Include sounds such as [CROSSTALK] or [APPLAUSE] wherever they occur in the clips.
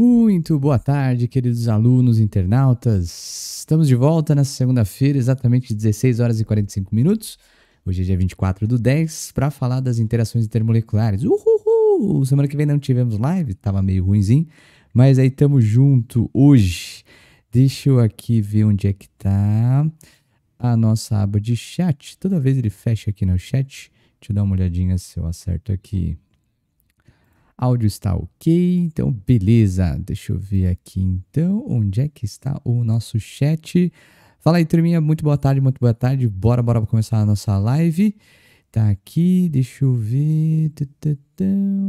Muito boa tarde, queridos alunos, internautas. Estamos de volta na segunda-feira, exatamente 16 horas e 45 minutos. Hoje é dia 24 do 10, para falar das interações intermoleculares. Uhul! Semana que vem não tivemos live, tava meio ruimzinho, mas aí tamo junto hoje. Deixa eu aqui ver onde é que tá a nossa aba de chat. Toda vez ele fecha aqui no chat. Deixa eu dar uma olhadinha se eu acerto aqui. Áudio está ok, então beleza. Deixa eu ver aqui então onde é que está o nosso chat. Fala aí, turminha, muito boa tarde, muito boa tarde. Bora, bora começar a nossa live. Tá aqui, deixa eu ver.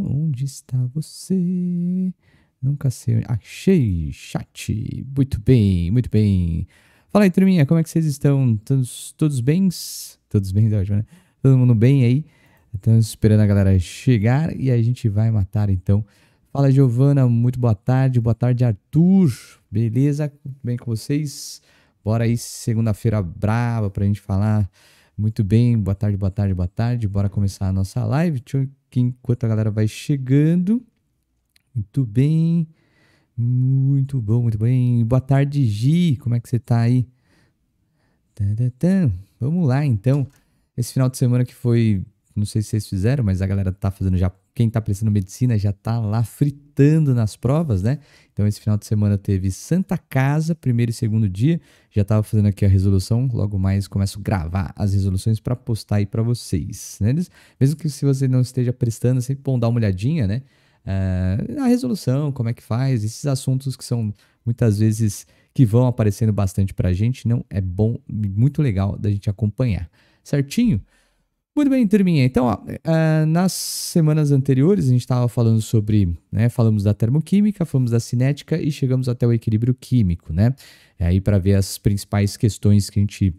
Onde está você? Nunca sei. Achei, chat. Muito bem, muito bem. Fala aí, turminha, como é que vocês estão? Todos, todos bens? Todos bem, né? Todo mundo bem aí? Estamos esperando a galera chegar e a gente vai matar então. Fala Giovana, muito boa tarde. Boa tarde, Arthur. Beleza? Tudo bem com vocês? Bora aí, segunda-feira brava pra gente falar. Muito bem, boa tarde, boa tarde, boa tarde. Bora começar a nossa live. enquanto a galera vai chegando. Muito bem. Muito bom, muito bem. Boa tarde, Gi. Como é que você tá aí? Vamos lá, então. Esse final de semana que foi não sei se vocês fizeram, mas a galera tá fazendo já, quem tá prestando medicina já tá lá fritando nas provas, né? Então esse final de semana teve Santa Casa, primeiro e segundo dia. Já tava fazendo aqui a resolução, logo mais começo a gravar as resoluções para postar aí para vocês, né? Mesmo que se você não esteja prestando, sempre bom dar uma olhadinha, né? Uh, a resolução, como é que faz, esses assuntos que são muitas vezes que vão aparecendo bastante pra gente, não é bom, muito legal da gente acompanhar. Certinho? Muito bem, turminha. Então, ó, é, ah, nas semanas anteriores, a gente estava falando sobre, né, falamos da termoquímica, falamos da cinética e chegamos até o equilíbrio químico, né? É aí para ver as principais questões que a gente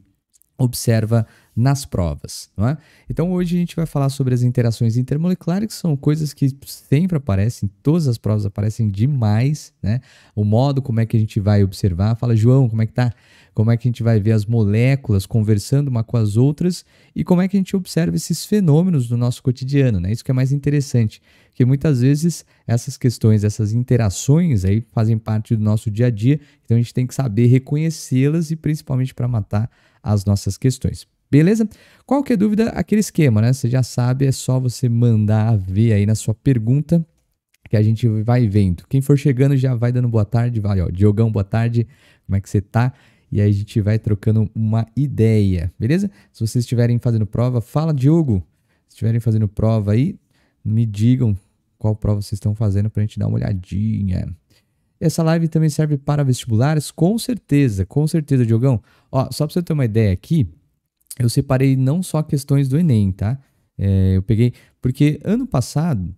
observa nas provas. É? Então hoje a gente vai falar sobre as interações intermoleculares, que são coisas que sempre aparecem, todas as provas aparecem demais, né? O modo como é que a gente vai observar, fala, João, como é que tá? Como é que a gente vai ver as moléculas conversando uma com as outras e como é que a gente observa esses fenômenos no nosso cotidiano, né? Isso que é mais interessante, porque muitas vezes essas questões, essas interações aí fazem parte do nosso dia a dia, então a gente tem que saber reconhecê-las e principalmente para matar as nossas questões. Beleza? Qualquer é dúvida, aquele esquema, né? Você já sabe, é só você mandar ver aí na sua pergunta que a gente vai vendo. Quem for chegando já vai dando boa tarde, vai, ó, Diogão, boa tarde, como é que você tá? E aí a gente vai trocando uma ideia, beleza? Se vocês estiverem fazendo prova, fala, Diogo. Se estiverem fazendo prova aí, me digam qual prova vocês estão fazendo para a gente dar uma olhadinha. Essa live também serve para vestibulares? Com certeza, com certeza, Diogão. Ó, só para você ter uma ideia aqui, eu separei não só questões do Enem, tá? É, eu peguei. Porque ano passado.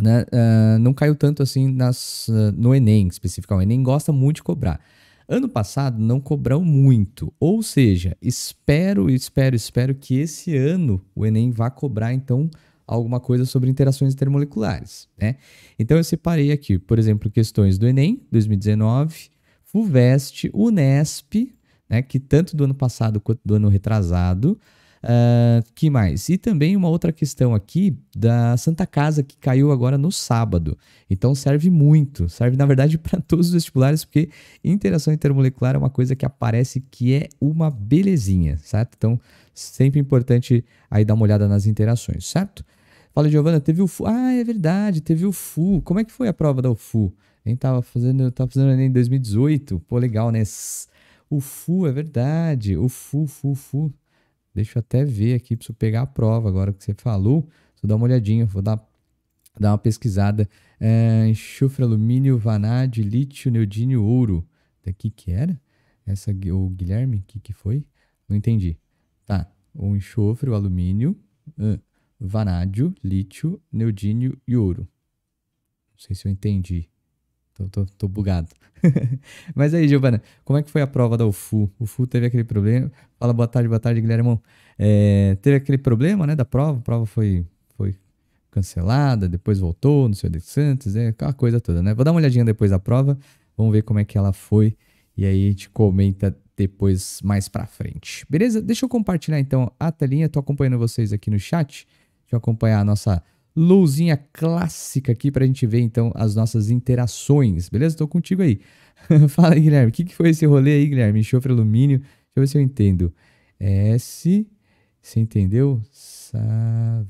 Né, uh, não caiu tanto assim nas, uh, no Enem, especificamente. O Enem gosta muito de cobrar. Ano passado não cobrou muito, ou seja, espero, espero, espero que esse ano o Enem vá cobrar então alguma coisa sobre interações intermoleculares, né? Então eu separei aqui, por exemplo, questões do Enem 2019, FUVEST, UNESP, né? Que tanto do ano passado quanto do ano retrasado. Uh, que mais? E também uma outra questão aqui da Santa Casa que caiu agora no sábado. Então serve muito, serve na verdade [LAUGHS] para todos os vestibulares, porque interação intermolecular é uma coisa que aparece que é uma belezinha, certo? Então sempre importante aí dar uma olhada nas interações, certo? Fala, Giovana, teve o FU. Ah, é verdade, teve o FU. Como é que foi a prova da UFU? Nem tava fazendo, tava fazendo em 2018. Pô, legal, né? O FU, é verdade. O FU, FU, FU. Deixa eu até ver aqui, preciso pegar a prova agora que você falou. Vou dar uma olhadinha, vou dar, dar uma pesquisada. É, enxofre, alumínio, vanádio, lítio, neodínio, ouro. Daqui que era? Essa, o Guilherme, o que, que foi? Não entendi. Tá, o enxofre, o alumínio, vanádio, lítio, neodínio e ouro. Não sei se eu entendi Tô, tô, tô bugado. [LAUGHS] Mas aí, Giovana, como é que foi a prova da UFU? O UFU teve aquele problema. Fala boa tarde, boa tarde, Guilherme. É, teve aquele problema, né, da prova. A prova foi, foi cancelada, depois voltou, não sei o que Santos, né, aquela coisa toda, né? Vou dar uma olhadinha depois da prova, vamos ver como é que ela foi. E aí a gente comenta depois mais pra frente. Beleza? Deixa eu compartilhar então a telinha. Tô acompanhando vocês aqui no chat. Deixa eu acompanhar a nossa luzinha clássica aqui para a gente ver então as nossas interações, beleza? Estou contigo aí. [LAUGHS] Fala aí, Guilherme, o que, que foi esse rolê aí, Guilherme? Enxofre alumínio, deixa eu ver se eu entendo. S, você entendeu? Sabe,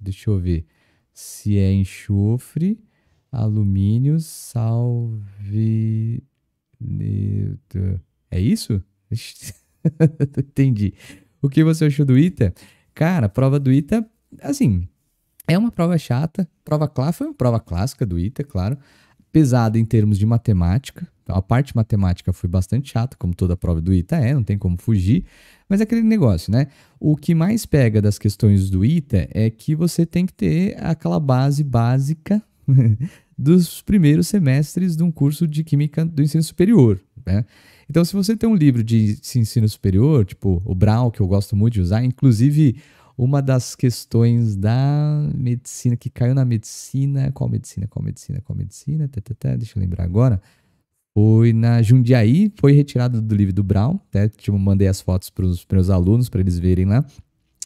deixa eu ver. Se é enxofre, alumínio, salve... É isso? [LAUGHS] Entendi. O que você achou do ITA? Cara, prova do ITA assim, é uma prova chata. Prova clássica foi uma prova clássica do ITA, claro. Pesada em termos de matemática. Então, a parte matemática foi bastante chata, como toda prova do ITA é, não tem como fugir. Mas é aquele negócio, né? O que mais pega das questões do ITA é que você tem que ter aquela base básica [LAUGHS] dos primeiros semestres de um curso de Química do Ensino Superior, né? Então, se você tem um livro de ensino superior, tipo o Brown, que eu gosto muito de usar, inclusive uma das questões da medicina, que caiu na medicina, qual medicina, qual medicina, qual medicina, tê, tê, tê, deixa eu lembrar agora, foi na Jundiaí, foi retirado do livro do Brown, né? tipo, mandei as fotos para os meus alunos, para eles verem lá,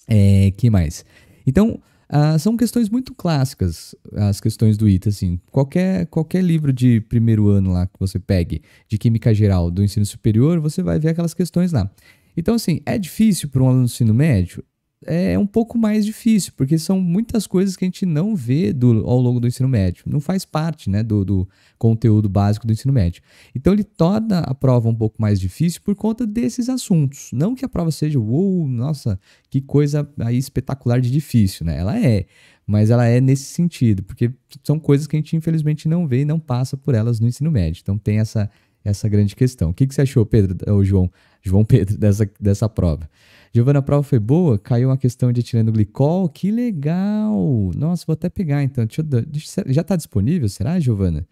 é, que mais? Então, ah, são questões muito clássicas, as questões do ITA, assim. Qualquer, qualquer livro de primeiro ano lá que você pegue, de Química Geral do ensino superior, você vai ver aquelas questões lá. Então, assim, é difícil para um aluno do ensino médio? é um pouco mais difícil, porque são muitas coisas que a gente não vê do, ao longo do ensino médio. Não faz parte né, do, do conteúdo básico do ensino médio. Então ele torna a prova um pouco mais difícil por conta desses assuntos. Não que a prova seja, uou, nossa, que coisa aí espetacular de difícil, né? Ela é, mas ela é nesse sentido, porque são coisas que a gente infelizmente não vê e não passa por elas no ensino médio. Então tem essa, essa grande questão. O que, que você achou, Pedro ou João, João Pedro dessa, dessa prova. Giovana, a prova foi boa? Caiu uma questão de etileno glicol? Que legal! Nossa, vou até pegar então. Deixa eu, deixa, já está disponível, será, Giovana?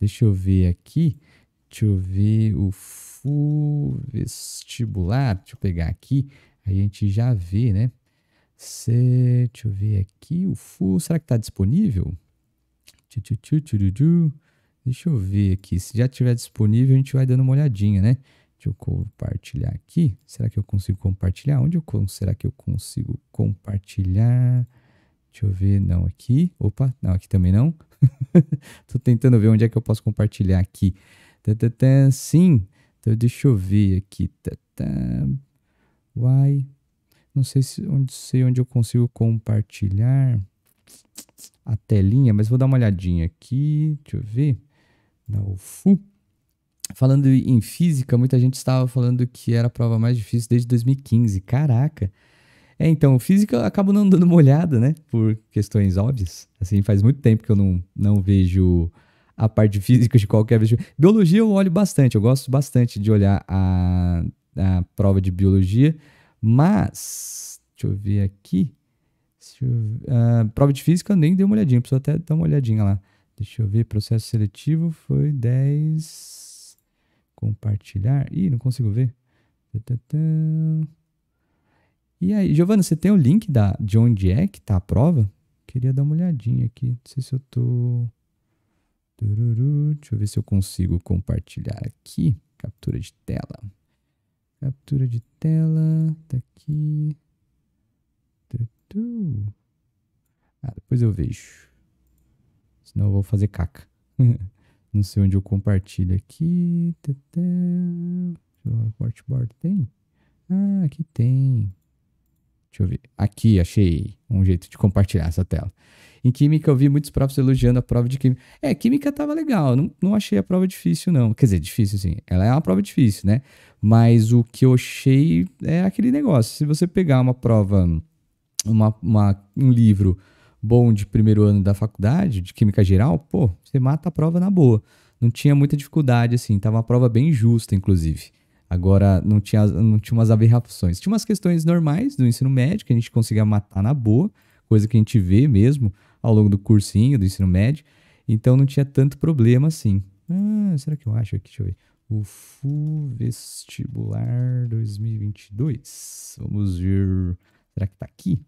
Deixa eu ver aqui. Deixa eu ver o FU vestibular. Deixa eu pegar aqui. Aí a gente já vê, né? Se, deixa eu ver aqui o FU. Será que está disponível? Deixa eu ver aqui. Se já estiver disponível, a gente vai dando uma olhadinha, né? Deixa eu compartilhar aqui. Será que eu consigo compartilhar? Onde eu consigo? Será que eu consigo compartilhar? Deixa eu ver, não, aqui. Opa, não, aqui também não. [LAUGHS] Tô tentando ver onde é que eu posso compartilhar aqui. Sim, então deixa eu ver aqui. Uai, não sei, se, onde, sei onde eu consigo compartilhar a telinha, mas vou dar uma olhadinha aqui. Deixa eu ver. Na UFU. Falando em física, muita gente estava falando que era a prova mais difícil desde 2015. Caraca! É, então, física eu acabo não dando uma olhada, né? Por questões óbvias. Assim, faz muito tempo que eu não, não vejo a parte física de qualquer vez. Biologia eu olho bastante, eu gosto bastante de olhar a, a prova de biologia, mas. Deixa eu ver aqui. Deixa eu, uh, prova de física eu nem dei uma olhadinha, preciso até dar uma olhadinha lá. Deixa eu ver, processo seletivo foi 10 compartilhar. Ih, não consigo ver. E aí, Giovana, você tem o link da, de onde é que tá a prova? Queria dar uma olhadinha aqui. Não sei se eu tô. Deixa eu ver se eu consigo compartilhar aqui. Captura de tela. Captura de tela. Tá aqui. Ah, depois eu vejo. Senão eu vou fazer caca. [LAUGHS] Não sei onde eu compartilho aqui. Quartboard tem? Ah, aqui tem. Deixa eu ver. Aqui, achei um jeito de compartilhar essa tela. Em química, eu vi muitos profs elogiando a prova de química. É, química tava legal. Não, não achei a prova difícil, não. Quer dizer, difícil, sim. Ela é uma prova difícil, né? Mas o que eu achei é aquele negócio. Se você pegar uma prova, uma, uma um livro bom de primeiro ano da faculdade, de Química Geral, pô, você mata a prova na boa. Não tinha muita dificuldade, assim, tava uma prova bem justa, inclusive. Agora, não tinha, não tinha umas aberrações. Tinha umas questões normais do ensino médio que a gente conseguia matar na boa, coisa que a gente vê mesmo ao longo do cursinho, do ensino médio. Então, não tinha tanto problema assim. Ah, será que eu acho aqui? Deixa eu ver. O FU Vestibular 2022. Vamos ver. Será que tá aqui?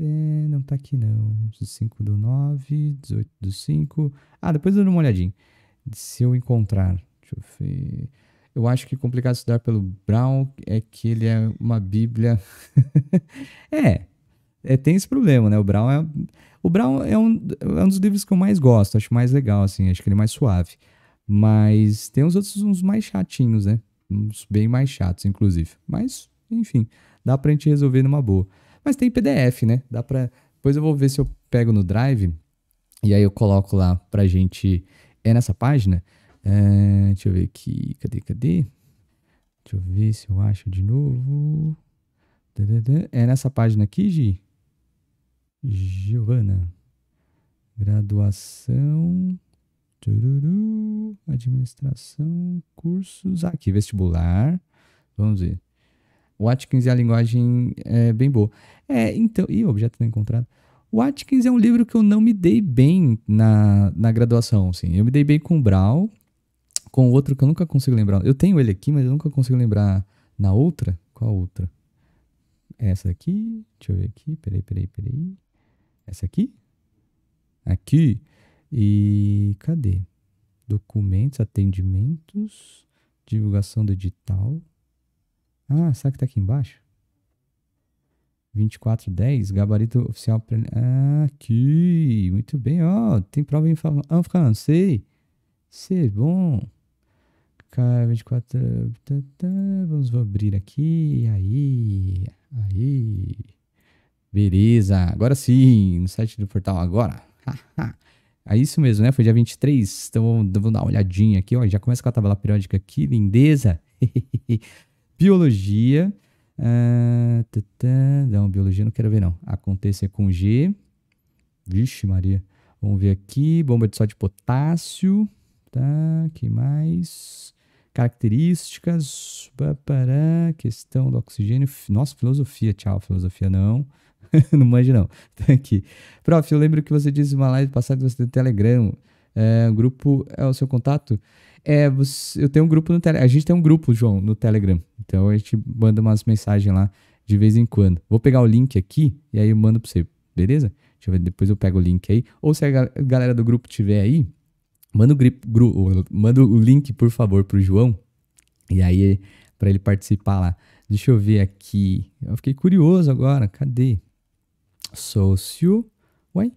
É, não tá aqui não. 5 do 9, 18 do 5. Ah, depois eu dou uma olhadinha. Se eu encontrar. Deixa eu ver. Eu acho que complicado estudar pelo Brown é que ele é uma bíblia. [LAUGHS] é, é, tem esse problema, né? O Brown é, o Brown é um, é um dos livros que eu mais gosto, acho mais legal, assim, acho que ele é mais suave. Mas tem uns outros, uns mais chatinhos, né? Uns bem mais chatos, inclusive. Mas, enfim, dá pra gente resolver numa boa. Mas tem PDF, né? Dá pra. Depois eu vou ver se eu pego no Drive e aí eu coloco lá pra gente. É nessa página? É... deixa eu ver aqui. Cadê, cadê? Deixa eu ver se eu acho de novo. É nessa página aqui, Gi? Giovana. Graduação. Tururu, administração, cursos. Aqui, vestibular. Vamos ver. O Atkins é a linguagem é bem boa. É, então. e objeto não é encontrado. O Atkins é um livro que eu não me dei bem na, na graduação, assim. Eu me dei bem com o Brau, com outro que eu nunca consigo lembrar. Eu tenho ele aqui, mas eu nunca consigo lembrar na outra. Qual outra? Essa aqui. Deixa eu ver aqui. Peraí, peraí, peraí. Essa aqui? Aqui. E cadê? Documentos, atendimentos, divulgação do edital. Ah, será que tá aqui embaixo? 2410, gabarito oficial. Pre... Ah, aqui, muito bem, ó. tem prova em Ah, sei. Sei, bom. K24. Tá, tá, vamos abrir aqui. Aí, aí. Beleza, agora sim, no site do portal agora. é isso mesmo, né? Foi dia 23. Então vamos dar uma olhadinha aqui, ó. Já começa com a tabela periódica aqui, lindeza. [LAUGHS] biologia. Uh, ah, tata, tá, tá. não, biologia não quero ver, não. Acontecer com G. Vixe, Maria. Vamos ver aqui. Bomba de sódio de potássio. Tá, que mais? Características. Para questão do oxigênio. Nossa, filosofia. Tchau, filosofia não. [LAUGHS] não manja, não. Tá aqui. Prof, eu lembro que você disse uma live passada que você tem Telegram. É, grupo é o seu contato? É, você, eu tenho um grupo no Telegram. A gente tem um grupo, João, no Telegram. Então a gente manda umas mensagens lá de vez em quando. Vou pegar o link aqui e aí eu mando pra você, beleza? Deixa eu ver, depois eu pego o link aí. Ou se a galera do grupo tiver aí, manda o, gru, manda o link, por favor, pro João. E aí, para ele participar lá. Deixa eu ver aqui. Eu fiquei curioso agora. Cadê? Sócio. Ué?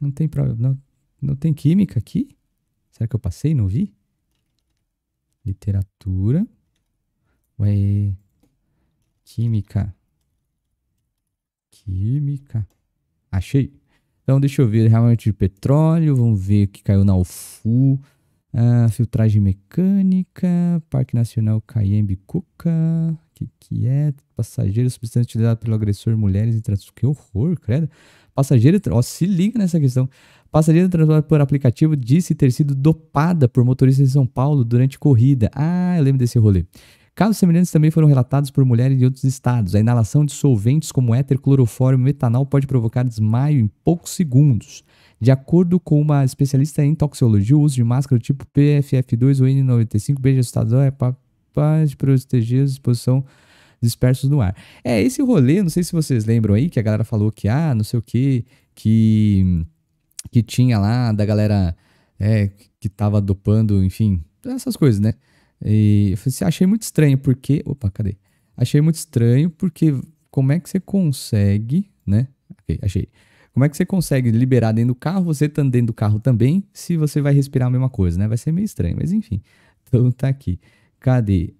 Não tem problema. Não tem química aqui? Será que eu passei e não vi? Literatura. Ué. Química. Química. Achei. Então, deixa eu ver realmente de petróleo. Vamos ver o que caiu na UFU. Ah, filtragem mecânica. Parque Nacional Cayembe Cuca. O que, que é? Passageiro, substância utilizada pelo agressor, mulheres e tratos. Que horror, credo. Passageiro. Ó, se liga nessa questão. Passageira transportada por aplicativo disse ter sido dopada por motorista de São Paulo durante corrida. Ah, eu lembro desse rolê. Casos semelhantes também foram relatados por mulheres de outros estados. A inalação de solventes como éter, clorofórmio e metanol pode provocar desmaio em poucos segundos. De acordo com uma especialista em toxicologia, o uso de máscara tipo PFF2 ou N95 beija assustador é para proteger a exposição dispersos no ar. É, esse rolê, não sei se vocês lembram aí, que a galera falou que, ah, não sei o que, que que tinha lá, da galera é, que tava dopando, enfim, essas coisas, né? E eu falei assim, ah, achei muito estranho, porque. Opa, cadê? Achei muito estranho, porque como é que você consegue, né? Ok, achei. Como é que você consegue liberar dentro do carro, você tá dentro do carro também, se você vai respirar a mesma coisa, né? Vai ser meio estranho, mas enfim. Então tá aqui. Cadê?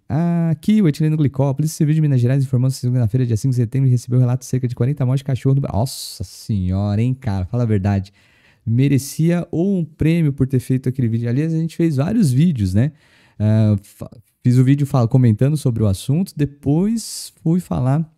Aqui, o etileno Glicópolis Polícia de Minas Gerais informando na segunda-feira, dia 5 de setembro, recebeu relato de cerca de 40 mortes de cachorro no... Nossa senhora, hein, cara? Fala a verdade merecia ou um prêmio por ter feito aquele vídeo. Aliás, a gente fez vários vídeos, né? Uh, fiz o vídeo vídeo comentando sobre o assunto, depois fui falar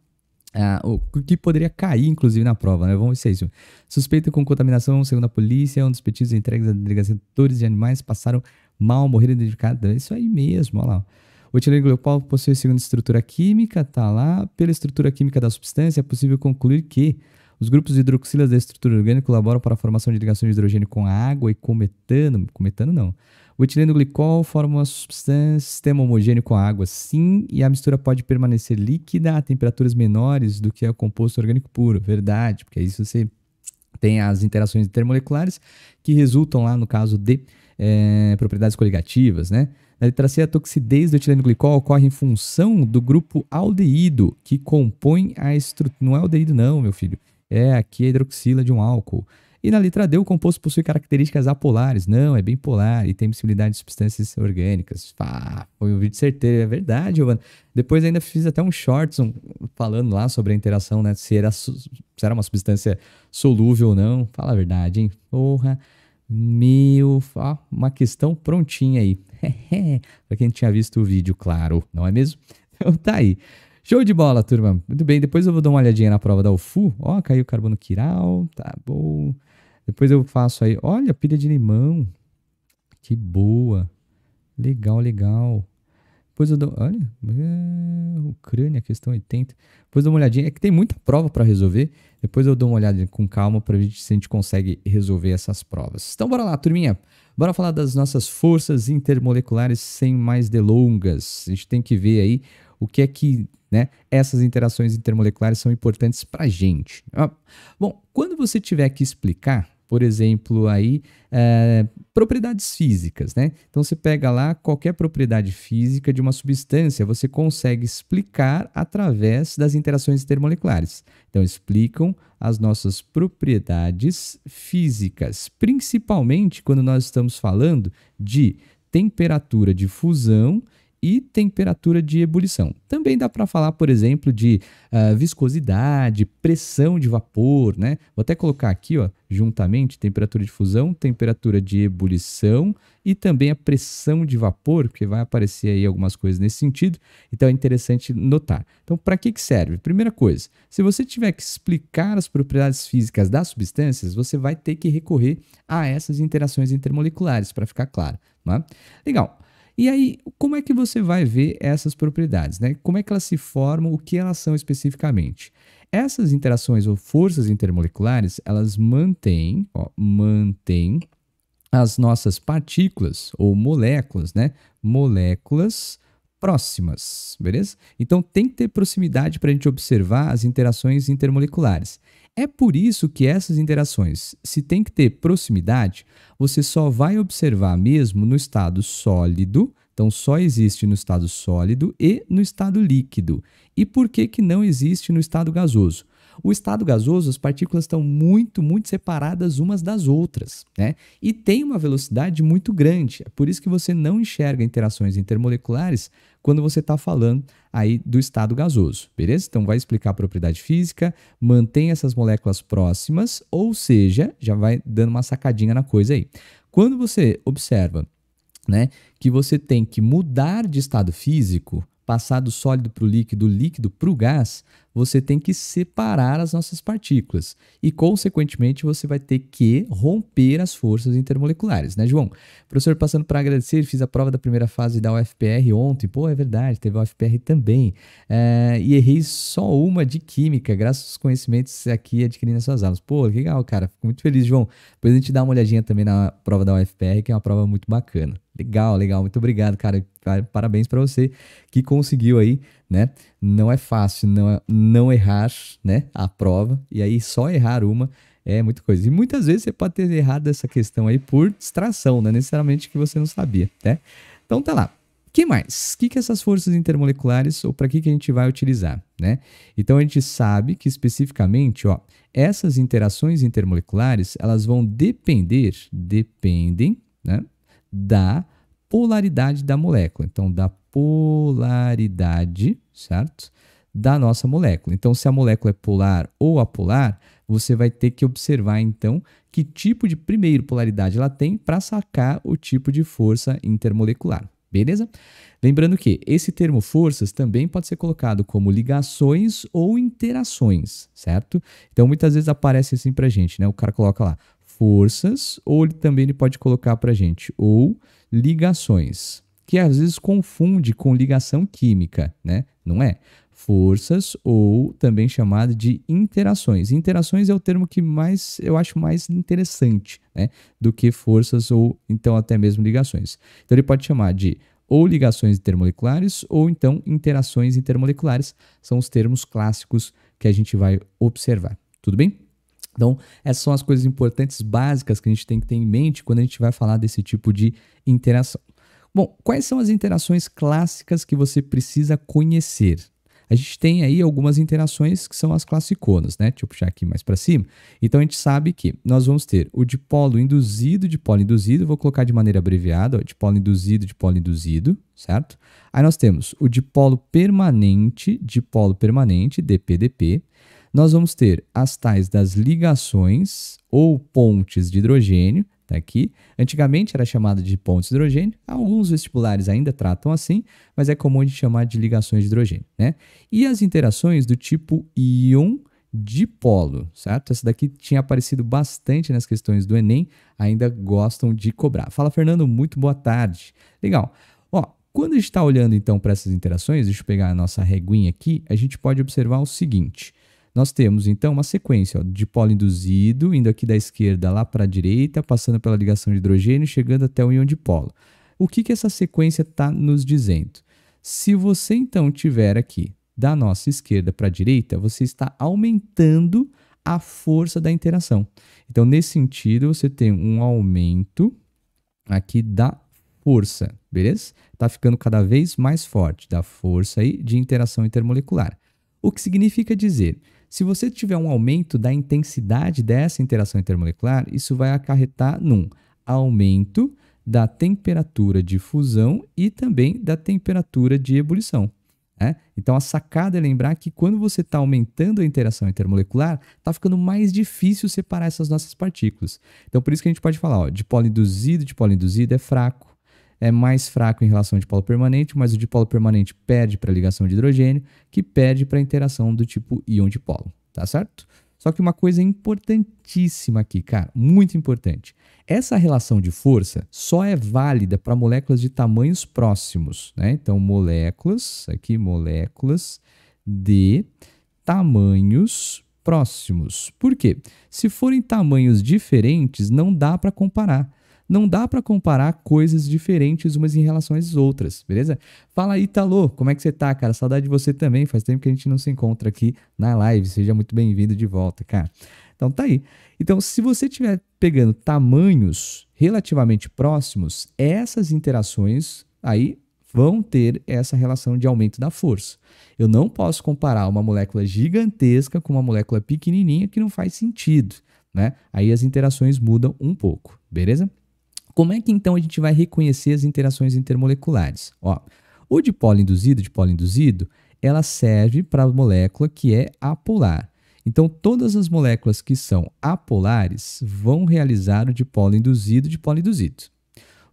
Uh, o que poderia cair, inclusive, na prova, né? Vamos ver se é isso. Suspeita com contaminação, segundo a polícia, um dos petidos entregues à delegacia de touros de animais passaram mal, morreram identificados. É isso aí mesmo, olha lá. O etileiro gliopaulo possui segunda estrutura química, tá lá. Pela estrutura química da substância, é possível concluir que os grupos de hidroxilas da estrutura orgânica colaboram para a formação de ligações de hidrogênio com a água e com metano. Com metano, não. O etileno glicol forma uma substância, sistema homogêneo com a água, sim, e a mistura pode permanecer líquida a temperaturas menores do que é o composto orgânico puro. Verdade, porque aí você tem as interações intermoleculares que resultam lá no caso de é, propriedades coligativas, né? Na letra C, a toxidez do etileno glicol ocorre em função do grupo aldeído que compõe a estrutura. Não é aldeído, não, meu filho. É, aqui é hidroxila de um álcool. E na letra D, o composto possui características apolares. Não, é bem polar e tem miscibilidade de substâncias orgânicas. Ah, foi um vídeo certeiro, é verdade, Giovana. Depois ainda fiz até um shorts um, falando lá sobre a interação, né? Se era, se era uma substância solúvel ou não. Fala a verdade, hein? Porra, meu. uma questão prontinha aí. [LAUGHS] pra quem tinha visto o vídeo, claro, não é mesmo? Então tá aí. Show de bola, turma. Muito bem, depois eu vou dar uma olhadinha na prova da UFU. Ó, caiu carbono quiral, tá bom. Depois eu faço aí, olha, pilha de limão. Que boa. Legal, legal. Depois eu dou, olha, é, Ucrânia, questão 80. Depois eu dou uma olhadinha, é que tem muita prova para resolver. Depois eu dou uma olhada com calma para ver se a gente consegue resolver essas provas. Então bora lá, turminha. Bora falar das nossas forças intermoleculares sem mais delongas. A gente tem que ver aí o que é que né, essas interações intermoleculares são importantes para a gente. Ah, bom, quando você tiver que explicar, por exemplo, aí, é, propriedades físicas, né? Então você pega lá qualquer propriedade física de uma substância, você consegue explicar através das interações intermoleculares. Então explicam as nossas propriedades físicas, principalmente quando nós estamos falando de temperatura de fusão e temperatura de ebulição. Também dá para falar, por exemplo, de uh, viscosidade, pressão de vapor, né? Vou até colocar aqui, ó, juntamente, temperatura de fusão, temperatura de ebulição e também a pressão de vapor, porque vai aparecer aí algumas coisas nesse sentido, então é interessante notar. Então, para que, que serve? Primeira coisa, se você tiver que explicar as propriedades físicas das substâncias, você vai ter que recorrer a essas interações intermoleculares, para ficar claro. Né? Legal. E aí, como é que você vai ver essas propriedades? Né? Como é que elas se formam? O que elas são especificamente? Essas interações ou forças intermoleculares, elas mantêm, ó, mantêm as nossas partículas ou moléculas, né? Moléculas próximas, beleza? Então tem que ter proximidade para a gente observar as interações intermoleculares. É por isso que essas interações, se tem que ter proximidade, você só vai observar mesmo no estado sólido, então só existe no estado sólido e no estado líquido. E por que que não existe no estado gasoso? O estado gasoso, as partículas estão muito, muito separadas umas das outras, né? E tem uma velocidade muito grande. É por isso que você não enxerga interações intermoleculares quando você está falando aí do estado gasoso, beleza? Então vai explicar a propriedade física, mantém essas moléculas próximas, ou seja, já vai dando uma sacadinha na coisa aí. Quando você observa né, que você tem que mudar de estado físico, passar do sólido para o líquido, líquido para o gás, você tem que separar as nossas partículas e, consequentemente, você vai ter que romper as forças intermoleculares, né, João? Professor, passando para agradecer, fiz a prova da primeira fase da UFPR ontem. Pô, é verdade, teve a UFPR também. É, e errei só uma de química, graças aos conhecimentos aqui adquirindo nas suas aulas. Pô, legal, cara. Fico muito feliz, João. Depois a gente dá uma olhadinha também na prova da UFPR, que é uma prova muito bacana. Legal, legal. Muito obrigado, cara. Parabéns para você que conseguiu aí né? Não é fácil não, é, não errar, né? A prova. E aí só errar uma é muita coisa. E muitas vezes você pode ter errado essa questão aí por distração, né? Necessariamente que você não sabia, né? Então tá lá. que mais? O que, que essas forças intermoleculares ou para que, que a gente vai utilizar, né? Então a gente sabe que especificamente, ó, essas interações intermoleculares, elas vão depender, dependem, né? Da polaridade da molécula. Então, da polaridade, certo? Da nossa molécula. Então, se a molécula é polar ou apolar, você vai ter que observar então que tipo de primeiro polaridade ela tem para sacar o tipo de força intermolecular. Beleza? Lembrando que esse termo forças também pode ser colocado como ligações ou interações, certo? Então muitas vezes aparece assim para gente, né? O cara coloca lá forças ou ele também ele pode colocar para gente ou ligações, que às vezes confunde com ligação química, né? Não é? Forças ou também chamada de interações. Interações é o termo que mais eu acho mais interessante, né? Do que forças ou então até mesmo ligações. Então ele pode chamar de ou ligações intermoleculares ou então interações intermoleculares. São os termos clássicos que a gente vai observar. Tudo bem? Então, essas são as coisas importantes básicas que a gente tem que ter em mente quando a gente vai falar desse tipo de interação. Bom, quais são as interações clássicas que você precisa conhecer? A gente tem aí algumas interações que são as classiconas, né? Deixa eu puxar aqui mais para cima. Então a gente sabe que nós vamos ter o dipolo induzido, dipolo induzido, vou colocar de maneira abreviada, ó, dipolo induzido, dipolo induzido, certo? Aí nós temos o dipolo permanente, dipolo permanente, DPDP. Nós vamos ter as tais das ligações ou pontes de hidrogênio, Tá aqui. Antigamente era chamado de pontes de hidrogênio, alguns vestibulares ainda tratam assim, mas é comum de chamar de ligações de hidrogênio, né? E as interações do tipo íon dipolo, certo? Essa daqui tinha aparecido bastante nas questões do Enem, ainda gostam de cobrar. Fala, Fernando, muito boa tarde. Legal. Ó, quando a gente está olhando então para essas interações, deixa eu pegar a nossa reguinha aqui, a gente pode observar o seguinte. Nós temos então uma sequência ó, de polo induzido, indo aqui da esquerda lá para a direita, passando pela ligação de hidrogênio, chegando até o íon dipolo. O que, que essa sequência está nos dizendo? Se você então tiver aqui da nossa esquerda para a direita, você está aumentando a força da interação. Então, nesse sentido, você tem um aumento aqui da força, beleza? Está ficando cada vez mais forte da força aí de interação intermolecular. O que significa dizer se você tiver um aumento da intensidade dessa interação intermolecular, isso vai acarretar num aumento da temperatura de fusão e também da temperatura de ebulição. Né? Então, a sacada é lembrar que quando você está aumentando a interação intermolecular, está ficando mais difícil separar essas nossas partículas. Então, por isso que a gente pode falar ó, de pólen induzido, de pólen induzido é fraco é mais fraco em relação ao dipolo permanente, mas o dipolo permanente perde para a ligação de hidrogênio, que perde para a interação do tipo íon-dipolo, tá certo? Só que uma coisa importantíssima aqui, cara, muito importante. Essa relação de força só é válida para moléculas de tamanhos próximos, né? Então, moléculas, aqui, moléculas de tamanhos próximos. Por quê? Se forem tamanhos diferentes, não dá para comparar não dá para comparar coisas diferentes umas em relação às outras, beleza? Fala aí, Italo, como é que você tá, cara? Saudade de você também, faz tempo que a gente não se encontra aqui na live, seja muito bem-vindo de volta, cara. Então tá aí. Então, se você estiver pegando tamanhos relativamente próximos, essas interações aí vão ter essa relação de aumento da força. Eu não posso comparar uma molécula gigantesca com uma molécula pequenininha que não faz sentido, né? Aí as interações mudam um pouco, beleza? Como é que então a gente vai reconhecer as interações intermoleculares? Ó, o dipolo induzido, dipolo induzido, ela serve para a molécula que é apolar. Então, todas as moléculas que são apolares vão realizar o dipolo induzido, dipolo induzido.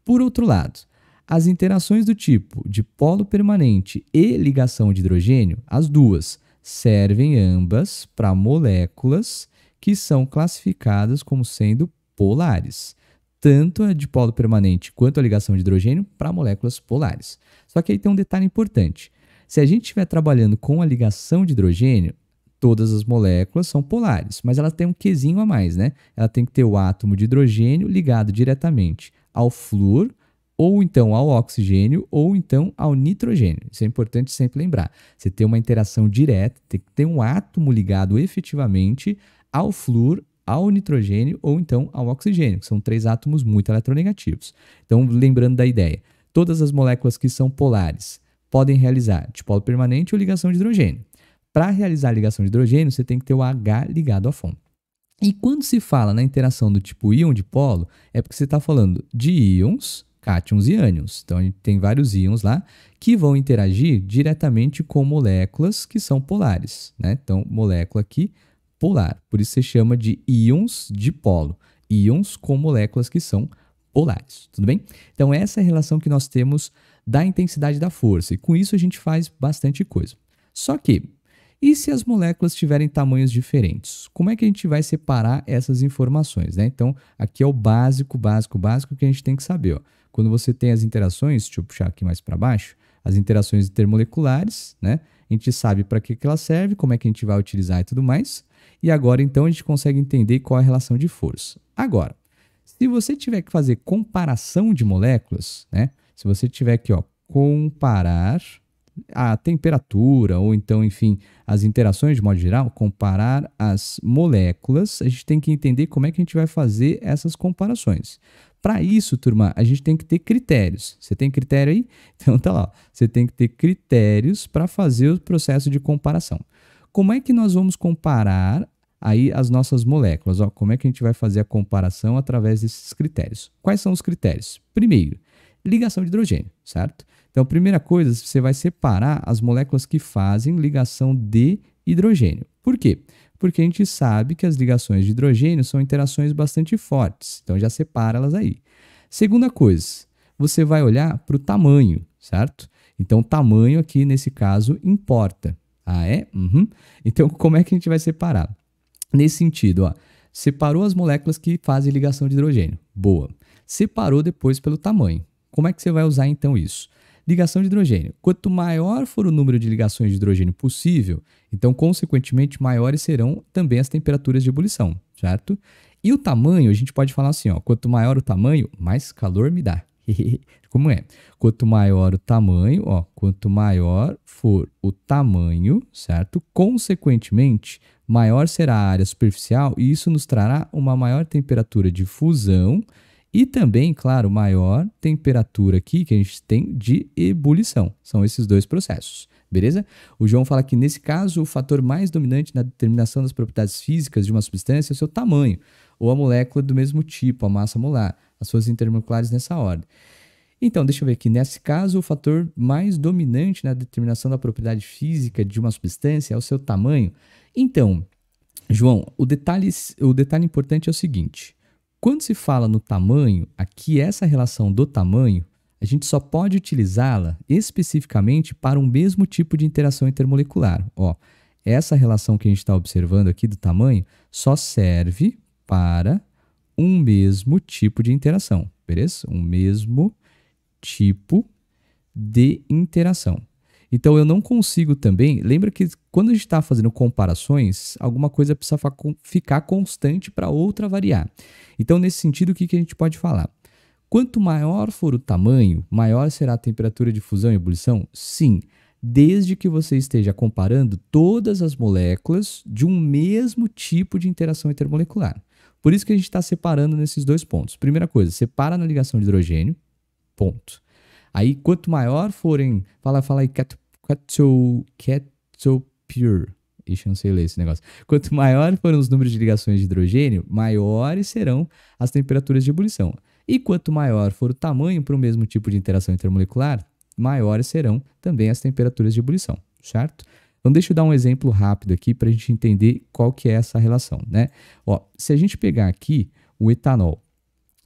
Por outro lado, as interações do tipo dipolo permanente e ligação de hidrogênio, as duas, servem ambas para moléculas que são classificadas como sendo polares tanto a dipolo permanente quanto a ligação de hidrogênio para moléculas polares. Só que aí tem um detalhe importante. Se a gente estiver trabalhando com a ligação de hidrogênio, todas as moléculas são polares, mas ela tem um quezinho a mais, né? Ela tem que ter o átomo de hidrogênio ligado diretamente ao flúor, ou então ao oxigênio, ou então ao nitrogênio. Isso é importante sempre lembrar. Você tem uma interação direta, tem que ter um átomo ligado efetivamente ao flúor ao nitrogênio ou então ao oxigênio, que são três átomos muito eletronegativos. Então, lembrando da ideia, todas as moléculas que são polares podem realizar dipolo permanente ou ligação de hidrogênio. Para realizar a ligação de hidrogênio, você tem que ter o H ligado à fonte. E quando se fala na interação do tipo íon-dipolo, é porque você está falando de íons, cátions e ânions. Então, a gente tem vários íons lá que vão interagir diretamente com moléculas que são polares. Né? Então, molécula aqui polar. Por isso se chama de íons dipolo. Íons com moléculas que são polares, tudo bem? Então essa é a relação que nós temos da intensidade da força, e com isso a gente faz bastante coisa. Só que, e se as moléculas tiverem tamanhos diferentes? Como é que a gente vai separar essas informações, né? Então, aqui é o básico, básico, básico que a gente tem que saber, ó. Quando você tem as interações, deixa eu puxar aqui mais para baixo, as interações intermoleculares, né? A gente sabe para que, que ela serve, como é que a gente vai utilizar e tudo mais. E agora então a gente consegue entender qual é a relação de força. Agora, se você tiver que fazer comparação de moléculas, né? Se você tiver que ó, comparar a temperatura ou então, enfim, as interações de modo geral, comparar as moléculas, a gente tem que entender como é que a gente vai fazer essas comparações. Para isso, turma, a gente tem que ter critérios. Você tem critério aí? [LAUGHS] Então tá lá. Você tem que ter critérios para fazer o processo de comparação. Como é que nós vamos comparar aí as nossas moléculas? Ó, como é que a gente vai fazer a comparação através desses critérios? Quais são os critérios? Primeiro, ligação de hidrogênio, certo? Então, primeira coisa, você vai separar as moléculas que fazem ligação de hidrogênio. Por quê? Porque a gente sabe que as ligações de hidrogênio são interações bastante fortes, então já separa elas aí. Segunda coisa, você vai olhar para o tamanho, certo? Então, tamanho aqui nesse caso importa. Ah, é? Uhum. Então, como é que a gente vai separar? Nesse sentido, ó, separou as moléculas que fazem ligação de hidrogênio. Boa. Separou depois pelo tamanho. Como é que você vai usar então isso? Ligação de hidrogênio. Quanto maior for o número de ligações de hidrogênio possível, então, consequentemente, maiores serão também as temperaturas de ebulição, certo? E o tamanho, a gente pode falar assim, ó, quanto maior o tamanho, mais calor me dá. [LAUGHS] Como é? Quanto maior o tamanho, ó, quanto maior for o tamanho, certo? Consequentemente, maior será a área superficial e isso nos trará uma maior temperatura de fusão e também, claro, maior temperatura aqui que a gente tem de ebulição. São esses dois processos, beleza? O João fala que nesse caso o fator mais dominante na determinação das propriedades físicas de uma substância é o seu tamanho ou a molécula do mesmo tipo, a massa molar as suas intermoleculares nessa ordem. Então, deixa eu ver aqui. Nesse caso, o fator mais dominante na determinação da propriedade física de uma substância é o seu tamanho. Então, João, o detalhe, o detalhe importante é o seguinte: quando se fala no tamanho, aqui essa relação do tamanho, a gente só pode utilizá-la especificamente para um mesmo tipo de interação intermolecular. Ó, essa relação que a gente está observando aqui do tamanho só serve para um mesmo tipo de interação, beleza? Um mesmo tipo de interação. Então eu não consigo também. Lembra que quando a gente está fazendo comparações, alguma coisa precisa ficar constante para outra variar. Então, nesse sentido, o que, que a gente pode falar? Quanto maior for o tamanho, maior será a temperatura de fusão e ebulição? Sim, desde que você esteja comparando todas as moléculas de um mesmo tipo de interação intermolecular. Por isso que a gente está separando nesses dois pontos. Primeira coisa, separa na ligação de hidrogênio, ponto. Aí, quanto maior forem, fala, fala aí, keto, keto, keto não sei ler esse negócio. Quanto maior forem os números de ligações de hidrogênio, maiores serão as temperaturas de ebulição. E quanto maior for o tamanho para o mesmo tipo de interação intermolecular, maiores serão também as temperaturas de ebulição, certo? Então deixa eu dar um exemplo rápido aqui para a gente entender qual que é essa relação, né? Ó, se a gente pegar aqui o etanol,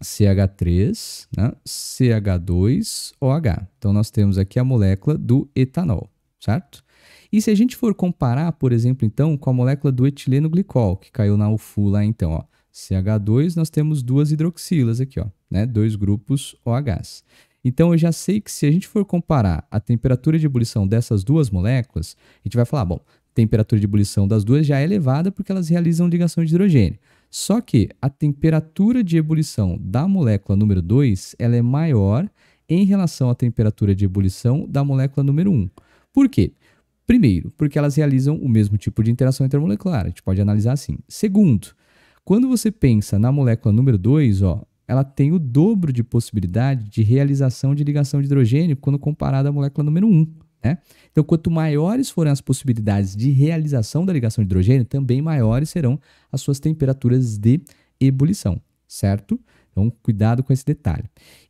CH3, né? CH2OH. Então nós temos aqui a molécula do etanol, certo? E se a gente for comparar, por exemplo, então, com a molécula do etileno glicol, que caiu na UFU lá então, ó, CH2, nós temos duas hidroxilas aqui, ó, né? Dois grupos OHs. Então eu já sei que se a gente for comparar a temperatura de ebulição dessas duas moléculas, a gente vai falar, bom, a temperatura de ebulição das duas já é elevada porque elas realizam ligação de hidrogênio. Só que a temperatura de ebulição da molécula número 2, ela é maior em relação à temperatura de ebulição da molécula número 1. Um. Por quê? Primeiro, porque elas realizam o mesmo tipo de interação intermolecular, a gente pode analisar assim. Segundo, quando você pensa na molécula número 2, ó, ela tem o dobro de possibilidade de realização de ligação de hidrogênio quando comparada à molécula número 1. Né? Então, quanto maiores forem as possibilidades de realização da ligação de hidrogênio, também maiores serão as suas temperaturas de ebulição, certo? Então, cuidado com esse detalhe.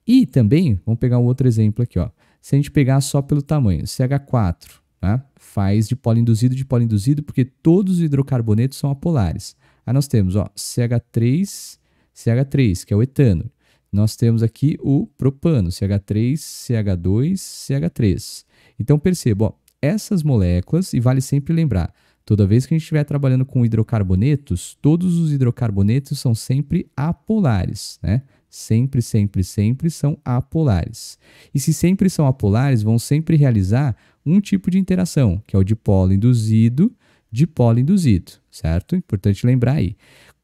E também, vamos pegar um outro exemplo aqui. Ó. Se a gente pegar só pelo tamanho, CH4 tá? Né? faz polo induzido, polo induzido, porque todos os hidrocarbonetos são apolares. Aí nós temos ó, CH3 CH3, que é o etano. Nós temos aqui o propano, CH3, CH2, CH3. Então perceba, ó, essas moléculas, e vale sempre lembrar, toda vez que a gente estiver trabalhando com hidrocarbonetos, todos os hidrocarbonetos são sempre apolares, né? Sempre, sempre, sempre são apolares. E se sempre são apolares, vão sempre realizar um tipo de interação, que é o dipolo induzido, dipolo induzido, certo? Importante lembrar aí.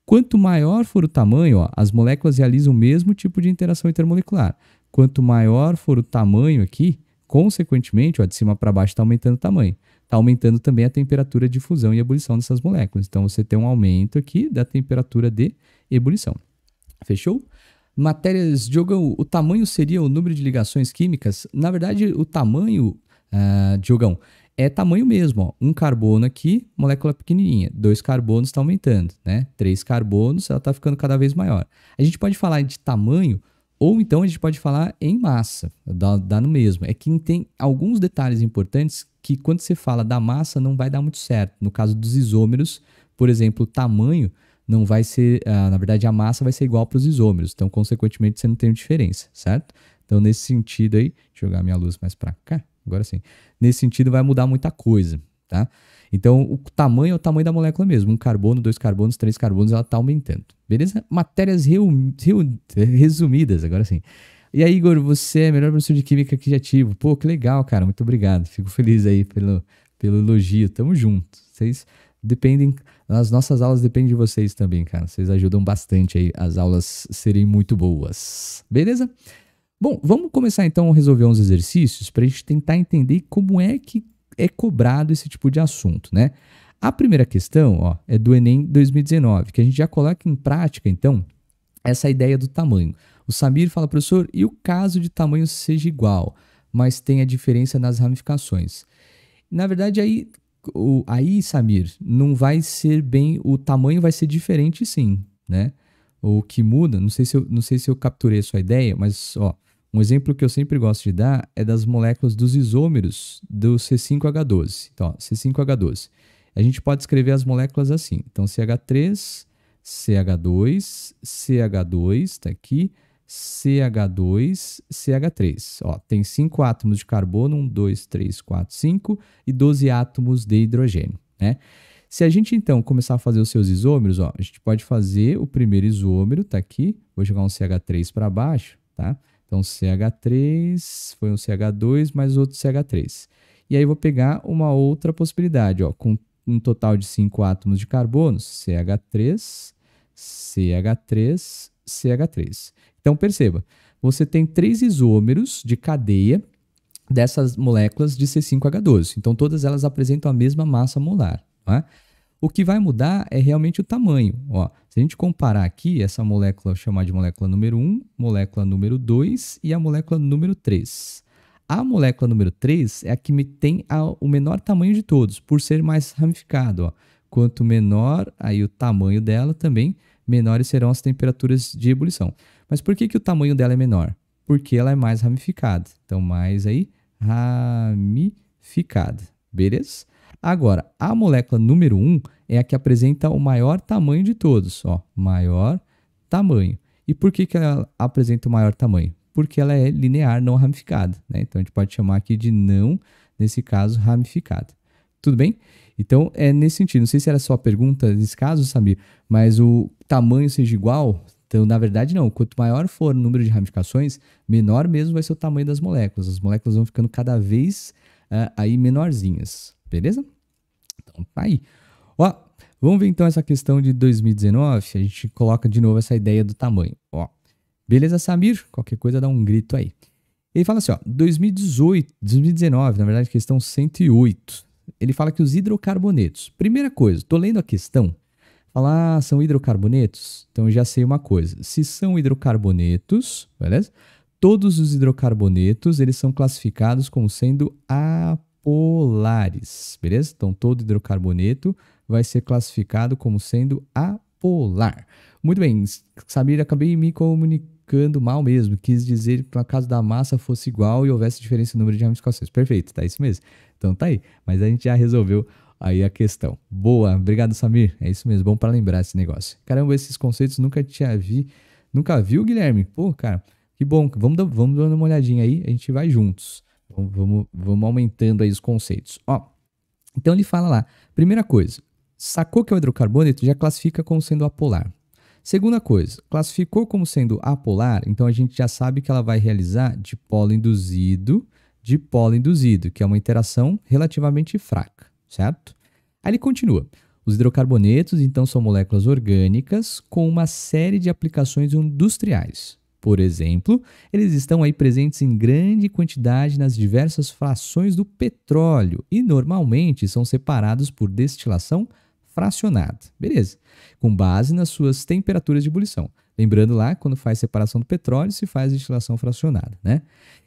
Quanto maior for o tamanho, ó, as moléculas realizam o mesmo tipo de interação intermolecular. Quanto maior for o tamanho aqui, consequentemente, ó, de cima para baixo está aumentando o tamanho. Está aumentando também a temperatura de fusão e ebulição dessas moléculas. Então, você tem um aumento aqui da temperatura de ebulição. Fechou? Matérias, Diogão, o tamanho seria o número de ligações químicas? Na verdade, o tamanho, uh, Diogão, é tamanho mesmo. Ó. Um carbono aqui, molécula pequenininha. Dois carbonos está aumentando, né? Três carbonos, ela está ficando cada vez maior. A gente pode falar de tamanho ou então a gente pode falar em massa, dá, dá no mesmo. É que tem alguns detalhes importantes que quando você fala da massa não vai dar muito certo. No caso dos isômeros, por exemplo, o tamanho não vai ser, ah, na verdade a massa vai ser igual para os isômeros, então consequentemente você não tem diferença, certo? Então nesse sentido aí, deixa eu jogar minha luz mais para cá. Agora sim. Nesse sentido, vai mudar muita coisa, tá? Então, o tamanho é o tamanho da molécula mesmo. Um carbono, dois carbonos, três carbonos, ela está aumentando. Beleza? Matérias resumidas, agora sim. E aí, Igor, você é melhor professor de Química que ativo. Pô, que legal, cara. Muito obrigado. Fico feliz aí pelo, pelo elogio. Tamo junto. Vocês dependem... As nossas aulas dependem de vocês também, cara. Vocês ajudam bastante aí as aulas serem muito boas. Beleza? Bom, vamos começar então a resolver uns exercícios para a gente tentar entender como é que é cobrado esse tipo de assunto, né? A primeira questão ó, é do Enem 2019, que a gente já coloca em prática, então, essa ideia do tamanho. O Samir fala, professor, e o caso de tamanho seja igual, mas tenha diferença nas ramificações? Na verdade, aí, o, aí, Samir, não vai ser bem. O tamanho vai ser diferente, sim, né? O que muda, não sei se eu, não sei se eu capturei a sua ideia, mas ó, um exemplo que eu sempre gosto de dar é das moléculas dos isômeros do C5H12. Então, ó, C5H12. A gente pode escrever as moléculas assim. Então, CH3, CH2, CH2, está aqui, CH2, CH3. Ó, tem 5 átomos de carbono, 1, 2, 3, 4, 5 e 12 átomos de hidrogênio. Né? Se a gente então começar a fazer os seus isômeros, ó, a gente pode fazer o primeiro isômero, tá aqui, vou jogar um CH3 para baixo, tá? Então, CH3 foi um CH2 mais outro CH3. E aí vou pegar uma outra possibilidade, ó, com um total de cinco átomos de carbono, CH3, CH3, CH3. Então, perceba, você tem três isômeros de cadeia dessas moléculas de C5H12. Então, todas elas apresentam a mesma massa molar. Não é? O que vai mudar é realmente o tamanho. Ó, se a gente comparar aqui, essa molécula, chamar de molécula número 1, molécula número 2 e a molécula número 3. A molécula número 3 é a que tem o menor tamanho de todos, por ser mais ramificado. Ó. Quanto menor aí o tamanho dela, também menores serão as temperaturas de ebulição. Mas por que, que o tamanho dela é menor? Porque ela é mais ramificada. Então, mais aí, ramificada. Beleza? Agora, a molécula número 1 é a que apresenta o maior tamanho de todos, ó, maior tamanho. E por que, que ela apresenta o maior tamanho? Porque ela é linear, não ramificada. Né? Então, a gente pode chamar aqui de não, nesse caso, ramificada. Tudo bem? Então, é nesse sentido. Não sei se era só a pergunta nesse caso, Samir, mas o tamanho seja igual, então, na verdade, não. Quanto maior for o número de ramificações, menor mesmo vai ser o tamanho das moléculas. As moléculas vão ficando cada vez uh, aí menorzinhas. Beleza? Então tá aí. Ó, vamos ver então essa questão de 2019. A gente coloca de novo essa ideia do tamanho. Ó, beleza, Samir? Qualquer coisa dá um grito aí. Ele fala assim, ó, 2018, 2019, na verdade, questão 108. Ele fala que os hidrocarbonetos. Primeira coisa, tô lendo a questão. Falar, ah, são hidrocarbonetos? Então eu já sei uma coisa. Se são hidrocarbonetos, beleza? Todos os hidrocarbonetos, eles são classificados como sendo a polares, beleza? Então todo hidrocarboneto vai ser classificado como sendo apolar. Muito bem, Samir, acabei me comunicando mal mesmo, quis dizer que caso da massa fosse igual e houvesse diferença no número de ramificações. Perfeito, tá isso mesmo. Então tá aí, mas a gente já resolveu aí a questão. Boa, obrigado Samir, é isso mesmo, bom para lembrar esse negócio. Caramba, esses conceitos nunca tinha vi, nunca viu, Guilherme? Pô, cara, que bom, vamos, vamos dando uma olhadinha aí, a gente vai juntos. Então, vamos, vamos aumentando aí os conceitos. Ó, então ele fala lá, primeira coisa, sacou que é o hidrocarboneto, já classifica como sendo apolar. Segunda coisa, classificou como sendo apolar, então a gente já sabe que ela vai realizar dipolo induzido, dipolo induzido, que é uma interação relativamente fraca, certo? Aí ele continua. Os hidrocarbonetos, então, são moléculas orgânicas com uma série de aplicações industriais. Por exemplo, eles estão aí presentes em grande quantidade nas diversas frações do petróleo e normalmente são separados por destilação fracionada. Beleza. Com base nas suas temperaturas de ebulição. Lembrando lá, quando faz separação do petróleo, se faz destilação fracionada, né?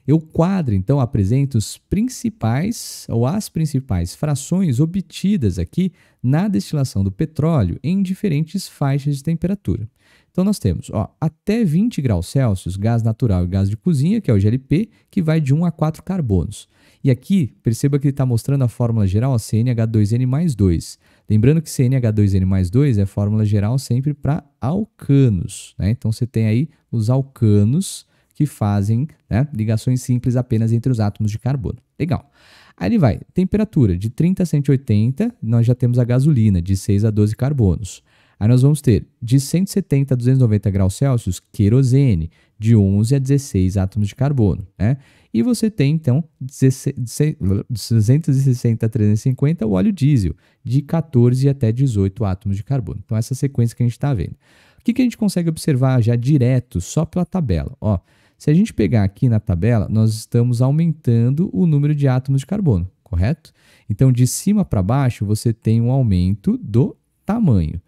Eu quadro, então, apresento os principais ou as principais frações obtidas aqui na destilação do petróleo em diferentes faixas de temperatura. Então nós temos ó, até 20 graus Celsius, gás natural e gás de cozinha, que é o GLP, que vai de 1 a 4 carbonos. E aqui, perceba que ele está mostrando a fórmula geral, a CnH2n mais 2. Lembrando que CnH2n mais 2 é fórmula geral sempre para alcanos. Né? Então você tem aí os alcanos que fazem né, ligações simples apenas entre os átomos de carbono. Legal. Aí ele vai, temperatura de 30 a 180, nós já temos a gasolina de 6 a 12 carbonos. Aí nós vamos ter de 170 a 290 graus Celsius querosene, de 11 a 16 átomos de carbono, né? E você tem então 260 a 350 o óleo diesel, de 14 até 18 átomos de carbono. Então essa sequência que a gente está vendo. O que, que a gente consegue observar já direto só pela tabela? Ó, se a gente pegar aqui na tabela, nós estamos aumentando o número de átomos de carbono, correto? Então de cima para baixo você tem um aumento do tamanho.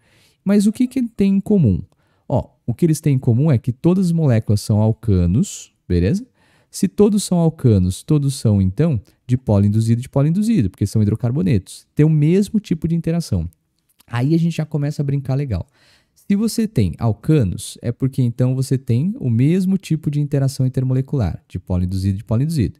Mas o que, que tem em comum? Ó, o que eles têm em comum é que todas as moléculas são alcanos, beleza? Se todos são alcanos, todos são, então, de polo induzido de polo induzido, porque são hidrocarbonetos. Tem o mesmo tipo de interação. Aí a gente já começa a brincar legal. Se você tem alcanos, é porque então você tem o mesmo tipo de interação intermolecular, de polo induzido de polo induzido.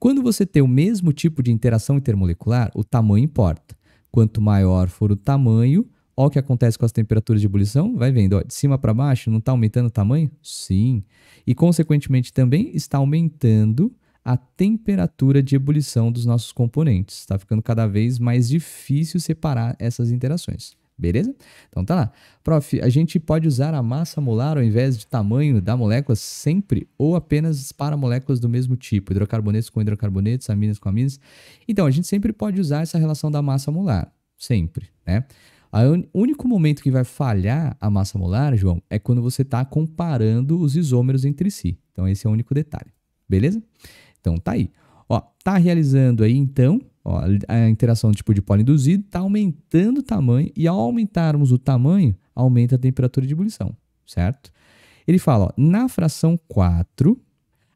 Quando você tem o mesmo tipo de interação intermolecular, o tamanho importa. Quanto maior for o tamanho, Olha o que acontece com as temperaturas de ebulição, vai vendo, ó, de cima para baixo, não está aumentando o tamanho? Sim. E, consequentemente, também está aumentando a temperatura de ebulição dos nossos componentes. Está ficando cada vez mais difícil separar essas interações. Beleza? Então tá lá. Prof, a gente pode usar a massa molar ao invés de tamanho da molécula sempre ou apenas para moléculas do mesmo tipo, hidrocarbonetos com hidrocarbonetos, aminas com aminas. Então, a gente sempre pode usar essa relação da massa molar, sempre, né? O único momento que vai falhar a massa molar, João, é quando você está comparando os isômeros entre si. Então, esse é o único detalhe, beleza? Então, tá aí. Ó, tá realizando aí, então, ó, a interação tipo de pólen induzido, tá aumentando o tamanho, e ao aumentarmos o tamanho, aumenta a temperatura de ebulição, certo? Ele fala, ó, na fração 4,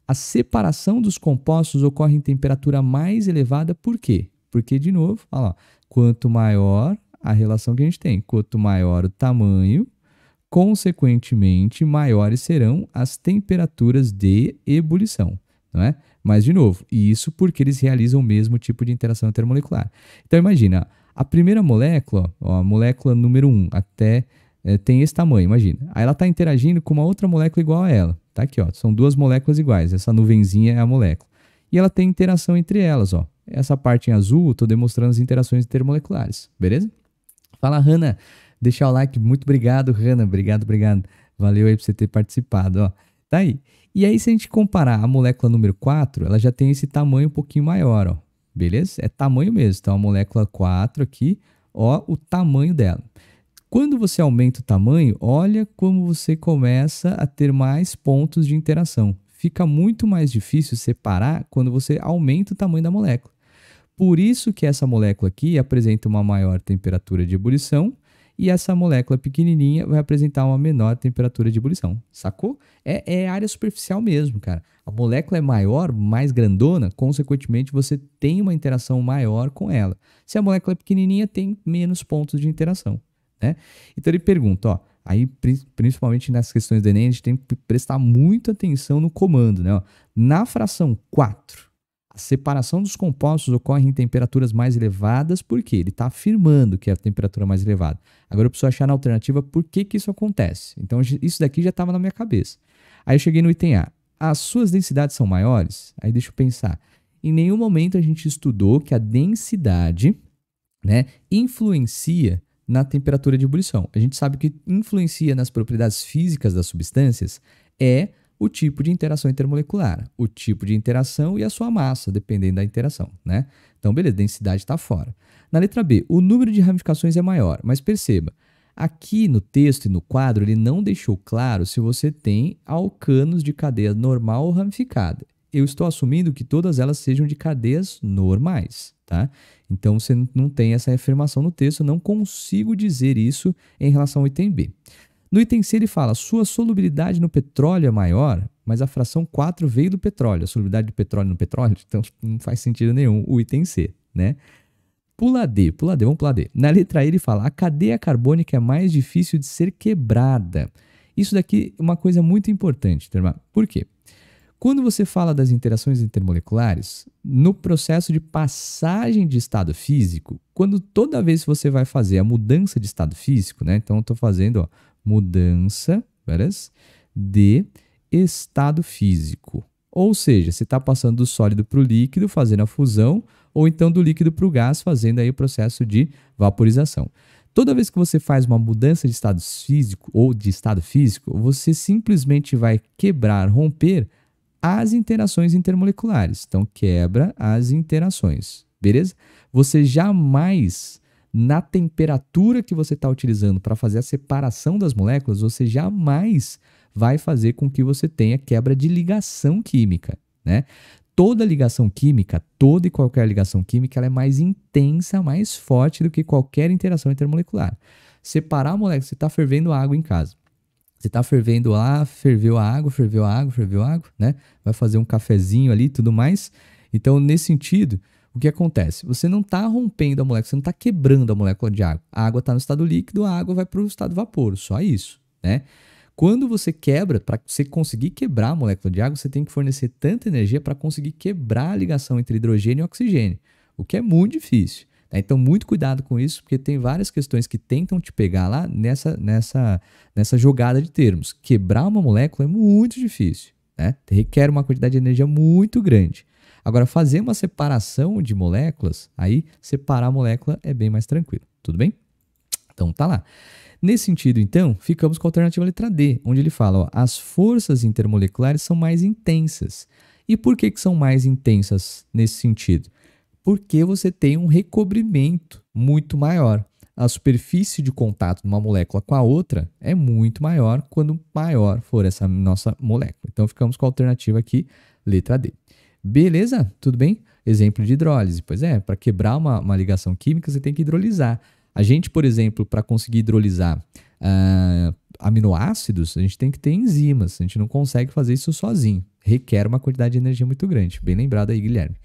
a separação dos compostos ocorre em temperatura mais elevada, por quê? Porque, de novo, ó, lá, quanto maior a relação que a gente tem. Quanto maior o tamanho, consequentemente, maiores serão as temperaturas de ebulição, não é? Mas, de novo, isso porque eles realizam o mesmo tipo de interação intermolecular. Então, imagina, a primeira molécula, ó, a molécula número 1, um, até é, tem esse tamanho, imagina. Aí ela está interagindo com uma outra molécula igual a ela. Tá aqui, ó, são duas moléculas iguais, essa nuvenzinha é a molécula. E ela tem interação entre elas, ó. Essa parte em azul, estou demonstrando as interações intermoleculares, beleza? Fala, Hanna. Deixar o like. Muito obrigado, Hanna. Obrigado, obrigado. Valeu aí por você ter participado. Ó. Tá aí. E aí, se a gente comparar a molécula número 4, ela já tem esse tamanho um pouquinho maior, ó. Beleza? É tamanho mesmo. Então, a molécula 4 aqui, ó, o tamanho dela. Quando você aumenta o tamanho, olha como você começa a ter mais pontos de interação. Fica muito mais difícil separar quando você aumenta o tamanho da molécula. Por isso que essa molécula aqui apresenta uma maior temperatura de ebulição e essa molécula pequenininha vai apresentar uma menor temperatura de ebulição, sacou? É, é, área superficial mesmo, cara. A molécula é maior, mais grandona, consequentemente você tem uma interação maior com ela. Se a molécula é pequenininha, tem menos pontos de interação, né? Então ele pergunta, ó, aí principalmente nas questões do Enem, a gente tem que prestar muita atenção no comando, né? Ó, na fração 4, a separação dos compostos ocorre em temperaturas mais elevadas, porque ele está afirmando que é a temperatura mais elevada. Agora eu preciso achar na alternativa por que, que isso acontece. Então isso daqui já estava na minha cabeça. Aí eu cheguei no item A. As suas densidades são maiores? Aí deixa eu pensar. Em nenhum momento a gente estudou que a densidade né, influencia na temperatura de ebulição. A gente sabe que influencia nas propriedades físicas das substâncias é o tipo de interação intermolecular, o tipo de interação e a sua massa, dependendo da interação, né? Então, beleza, densidade está fora. Na letra B, o número de ramificações é maior, mas perceba, aqui no texto e no quadro ele não deixou claro se você tem alcanos de cadeia normal ou ramificada. Eu estou assumindo que todas elas sejam de cadeias normais, tá? Então você não tem essa afirmação no texto, eu não consigo dizer isso em relação ao item B. No item C ele fala: sua solubilidade no petróleo é maior, mas a fração 4 veio do petróleo. A solubilidade do petróleo no petróleo, [LAUGHS] então não faz sentido nenhum o item C, né? Pula D, pula D, vamos pular D. Na letra E ele fala: a cadeia carbônica é mais difícil de ser quebrada. Isso daqui é uma coisa muito importante, turma. Por quê? Quando você fala das interações intermoleculares, no processo de passagem de estado físico, quando toda vez que você vai fazer a mudança de estado físico, né? Então eu estou fazendo, ó, mudança várias, de estado físico. Ou seja, você está passando do sólido para o líquido, fazendo a fusão, ou então do líquido para o gás, fazendo aí o processo de vaporização. Toda vez que você faz uma mudança de estado físico ou de estado físico, você simplesmente vai quebrar, romper as interações intermoleculares. Então, quebra as interações, beleza? Você jamais na temperatura que você está utilizando para fazer a separação das moléculas, você jamais vai fazer com que você tenha quebra de ligação química. Né? Toda ligação química, toda e qualquer ligação química, ela é mais intensa, mais forte do que qualquer interação intermolecular. Separar a molécula, você está fervendo água em casa. Você está fervendo lá, ferveu a água, ferveu a água, ferveu a água, né? Vai fazer um cafezinho ali e tudo mais. Então, nesse sentido, o que acontece? Você não está rompendo a molécula, você não está quebrando a molécula de água. A água está no estado líquido, a água vai para o estado vapor, só isso, né? Quando você quebra, para você conseguir quebrar a molécula de água, você tem que fornecer tanta energia para conseguir quebrar a ligação entre hidrogênio e oxigênio, o que é muito difícil. Né? Então, muito cuidado com isso, porque tem várias questões que tentam te pegar lá nessa, nessa, nessa jogada de termos. Quebrar uma molécula é muito difícil, né? requer uma quantidade de energia muito grande. Agora, fazer uma separação de moléculas, aí separar a molécula é bem mais tranquilo, tudo bem? Então tá lá. Nesse sentido, então, ficamos com a alternativa letra D, onde ele fala: ó, as forças intermoleculares são mais intensas. E por que, que são mais intensas nesse sentido? Porque você tem um recobrimento muito maior. A superfície de contato de uma molécula com a outra é muito maior quando maior for essa nossa molécula. Então ficamos com a alternativa aqui, letra D. Beleza? Tudo bem? Exemplo de hidrólise. Pois é, para quebrar uma, uma ligação química, você tem que hidrolisar. A gente, por exemplo, para conseguir hidrolisar uh, ah, aminoácidos, a gente tem que ter enzimas. A gente não consegue fazer isso sozinho. Requer uma quantidade de energia muito grande. Bem lembrado aí, Guilherme.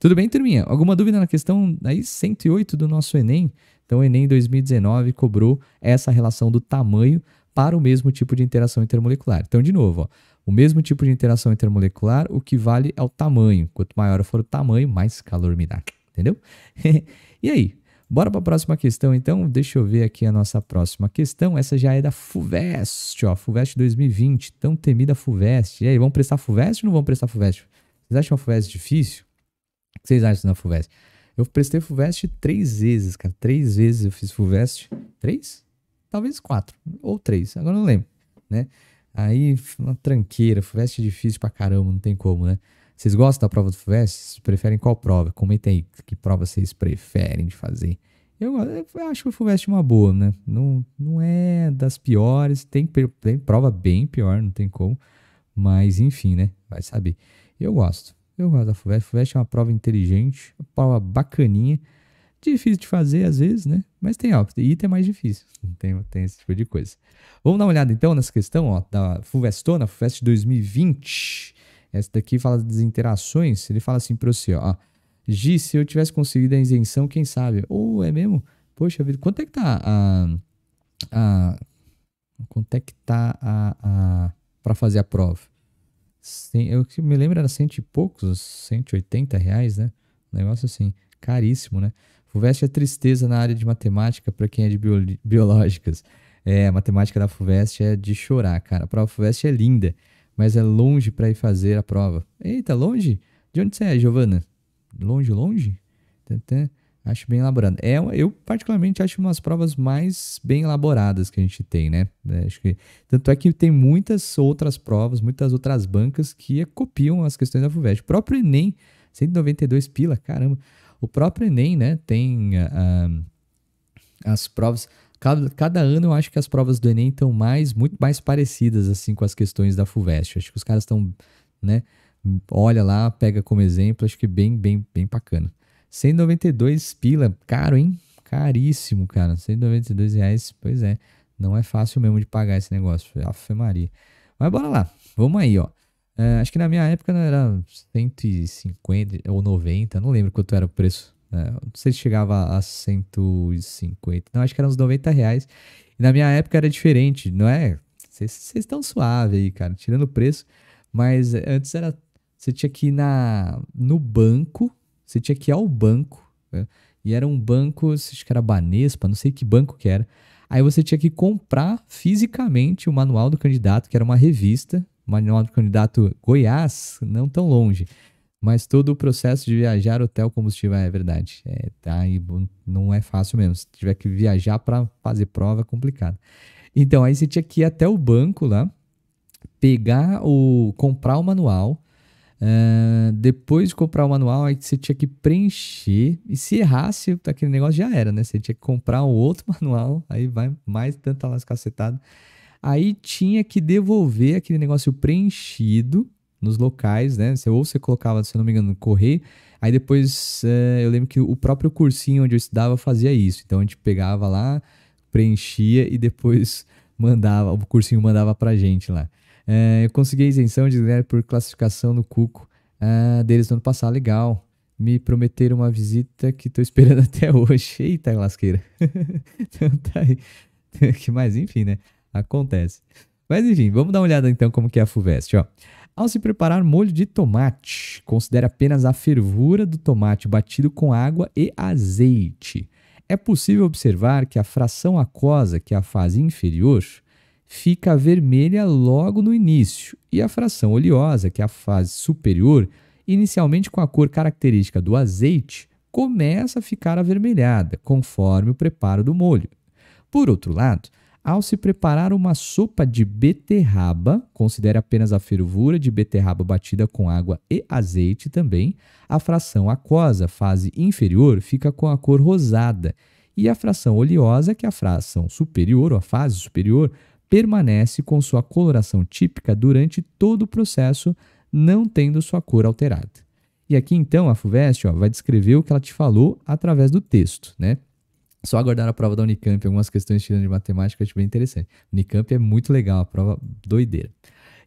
Tudo bem, turminha? Alguma dúvida na questão aí 108 do nosso Enem? Então, o Enem 2019 cobrou essa relação do tamanho para o mesmo tipo de interação intermolecular. Então, de novo, ó, o mesmo tipo de interação intermolecular, o que vale é o tamanho. Quanto maior for o tamanho, mais calor me dá. Entendeu? [LAUGHS] e aí? Bora para a próxima questão, então. Deixa eu ver aqui a nossa próxima questão. Essa já é da FUVEST, ó. FUVEST 2020, tão temida FUVEST. E aí, vão prestar FUVEST ou não vão prestar FUVEST? Vocês acham a FUVEST difícil? O que vocês acham da FUVEST? Eu prestei FUVEST três vezes, cara. Três vezes eu fiz FUVEST. Três? Talvez quatro. Ou três, agora não lembro, né? Aí, uma tranqueira, FUVEST é difícil pra caramba, não tem como, né? Vocês gostam da prova do FUVEST? preferem qual prova? Comenta aí que prova vocês preferem de fazer. Eu, eu acho que o FUVEST é uma boa, né? Não, não é das piores, tem, tem prova bem pior, não tem como. Mas, enfim, né? Vai saber. Eu gosto. Eu gosto da FUVEST. FUVEST é uma prova inteligente, uma prova bacaninha. Difícil de fazer às vezes, né? Mas tem, ó, item é mais difícil. [LAUGHS] Tem, tem esse tipo de coisa. Vamos dar uma olhada então nessa questão, ó, da Fulvestona, Fulvest 2020. Essa daqui fala das interações. Ele fala assim para você, ó. Gi, se eu tivesse conseguido a isenção, quem sabe? Ou oh, é mesmo? Poxa vida, quanto é que tá a. a quanto é que tá a. a fazer a prova? Cem, eu me lembro era cento e poucos, 180 reais, né? Um negócio assim, caríssimo, né? FUVEST é tristeza na área de matemática para quem é de bio, biológicas. É, a matemática da FUVEST é de chorar, cara. A prova FUVEST é linda, mas é longe para ir fazer a prova. Eita, longe? De onde você é, Giovana? Longe, longe? Tantã. Acho bem elaborado. É, eu, particularmente, acho umas provas mais bem elaboradas que a gente tem, né? É, acho que, tanto é que tem muitas outras provas, muitas outras bancas que copiam as questões da FUVEST. O próprio Enem, 192 pila, caramba. O próprio Enem, né, tem uh, as provas. Cada, cada, ano eu acho que as provas do Enem estão mais, muito mais parecidas, assim, com as questões da FUVEST. acho que os caras estão, né, olha lá, pega como exemplo, acho que bem, bem, bem bacana. 192 pila, caro, hein? Caríssimo, cara. 192 reais, pois é. Não é fácil mesmo de pagar esse negócio. Afe Maria. Mas bora lá. Vamos aí, ó. É, acho que na minha época era 150 ou 90, não lembro quanto era o preço. Né? Não sei se chegava a 150, não, acho que era uns 90 reais. E na minha época era diferente, não é? Vocês estão suave aí, cara, tirando o preço. Mas antes era. Você tinha que ir na, no banco, você tinha que ir ao banco, né? e era um banco, acho que era Banespa, não sei que banco que era. Aí você tinha que comprar fisicamente o manual do candidato, que era uma revista, Manual do candidato Goiás, não tão longe. Mas todo o processo de viajar, hotel, combustível, é verdade. É, tá, e não é fácil mesmo. Se tiver que viajar para fazer prova, é complicado. Então, aí você tinha que ir até o banco lá, pegar o. comprar o manual. Uh, depois de comprar o manual, aí você tinha que preencher. E se errasse, aquele negócio já era, né? Você tinha que comprar um outro [LAUGHS] manual, aí vai mais tanta lascacetada. cacetada Aí tinha que devolver aquele negócio preenchido nos locais, né? Você, ou você colocava, se não me engano, correr. Aí depois é, eu lembro que o próprio cursinho onde eu estudava fazia isso. Então a gente pegava lá, preenchia e depois [LAUGHS] mandava, o cursinho mandava pra gente lá. É, eu consegui a isenção de ganhar por classificação no Cuco ah, deles no ano passado, legal. Me prometeram uma visita que tô [LAUGHS] esperando até hoje. Eita, lasqueira. [LAUGHS] então tá aí. que mais, enfim, né? Acontece. Mas enfim, vamos dar uma olhada então como que é a FUVEST, ó. Ao se preparar molho de tomate, considere apenas a fervura do tomate batido com água e azeite. É possível observar que a fração aquosa, que é a fase inferior, fica vermelha logo no início, e a fração oleosa, que é a fase superior, inicialmente com a cor característica do azeite, começa a ficar avermelhada conforme o preparo do molho. Por outro lado, ao se preparar uma sopa de beterraba, considere apenas a fervura de beterraba batida com água e azeite também. A fração aquosa, fase inferior, fica com a cor rosada. E a fração oleosa, que é a fração superior ou a fase superior, permanece com sua coloração típica durante todo o processo, não tendo sua cor alterada. E aqui então a FUVEST ó, vai descrever o que ela te falou através do texto, né? só aguardar a prova da Unicamp, algumas questões tirando de matemática, eu acho bem interessante. Unicamp é muito legal, a prova doideira.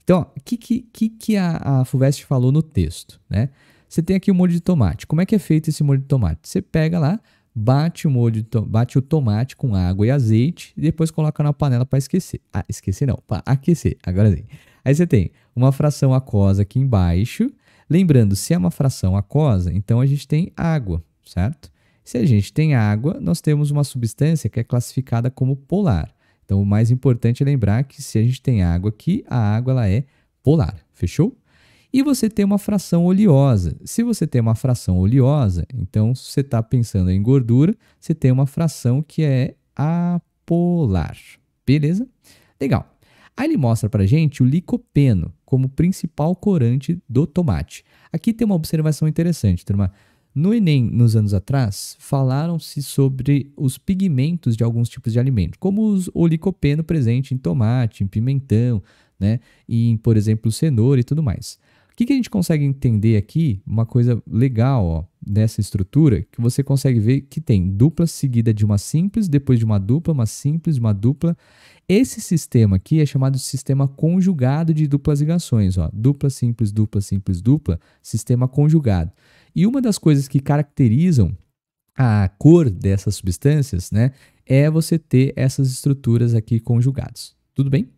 Então, o que, que, que a, a FUVEST falou no texto, né? Você tem aqui o molho de tomate. Como é que é feito esse molho de tomate? Você pega lá, bate o molho, bate o tomate com água e azeite e depois coloca na panela para esquecer. Ah, esquecer não, para aquecer. Agora sim. Aí você tem uma fração aquosa aqui embaixo. Lembrando, se é uma fração aquosa, então a gente tem água, certo? Se a gente tem água, nós temos uma substância que é classificada como polar. Então, o mais importante é lembrar que se a gente tem água aqui, a água ela é polar, fechou? E você tem uma fração oleosa. Se você tem uma fração oleosa, então se você está pensando em gordura, você tem uma fração que é apolar. Beleza? Legal. Aí ele mostra para gente o licopeno como principal corante do tomate. Aqui tem uma observação interessante, turma. No Enem, nos anos atrás, falaram-se sobre os pigmentos de alguns tipos de alimento, como os olicopeno presente em tomate, em pimentão, né? E, por exemplo, cenoura e tudo mais que, que a gente consegue entender aqui? Uma coisa legal ó, dessa estrutura, que você consegue ver que tem dupla seguida de uma simples, depois de uma dupla, uma simples, uma dupla. Esse sistema aqui é chamado de sistema conjugado de duplas ligações. Ó, dupla, simples, dupla, simples, dupla, sistema conjugado. E uma das coisas que caracterizam a cor dessas substâncias né, é você ter essas estruturas aqui conjugadas. Tudo bem?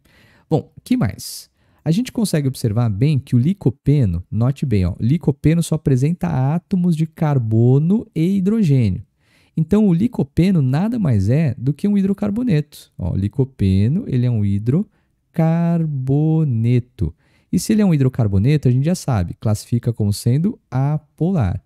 Bom, que mais? A gente consegue observar bem que o licopeno, note bem, ó, licopeno só apresenta átomos de carbono e hidrogênio. Então, o licopeno nada mais é do que um hidrocarboneto. Ó, o licopeno ele é um hidrocarboneto. E se ele é um hidrocarboneto, a gente já sabe, classifica como sendo apolar.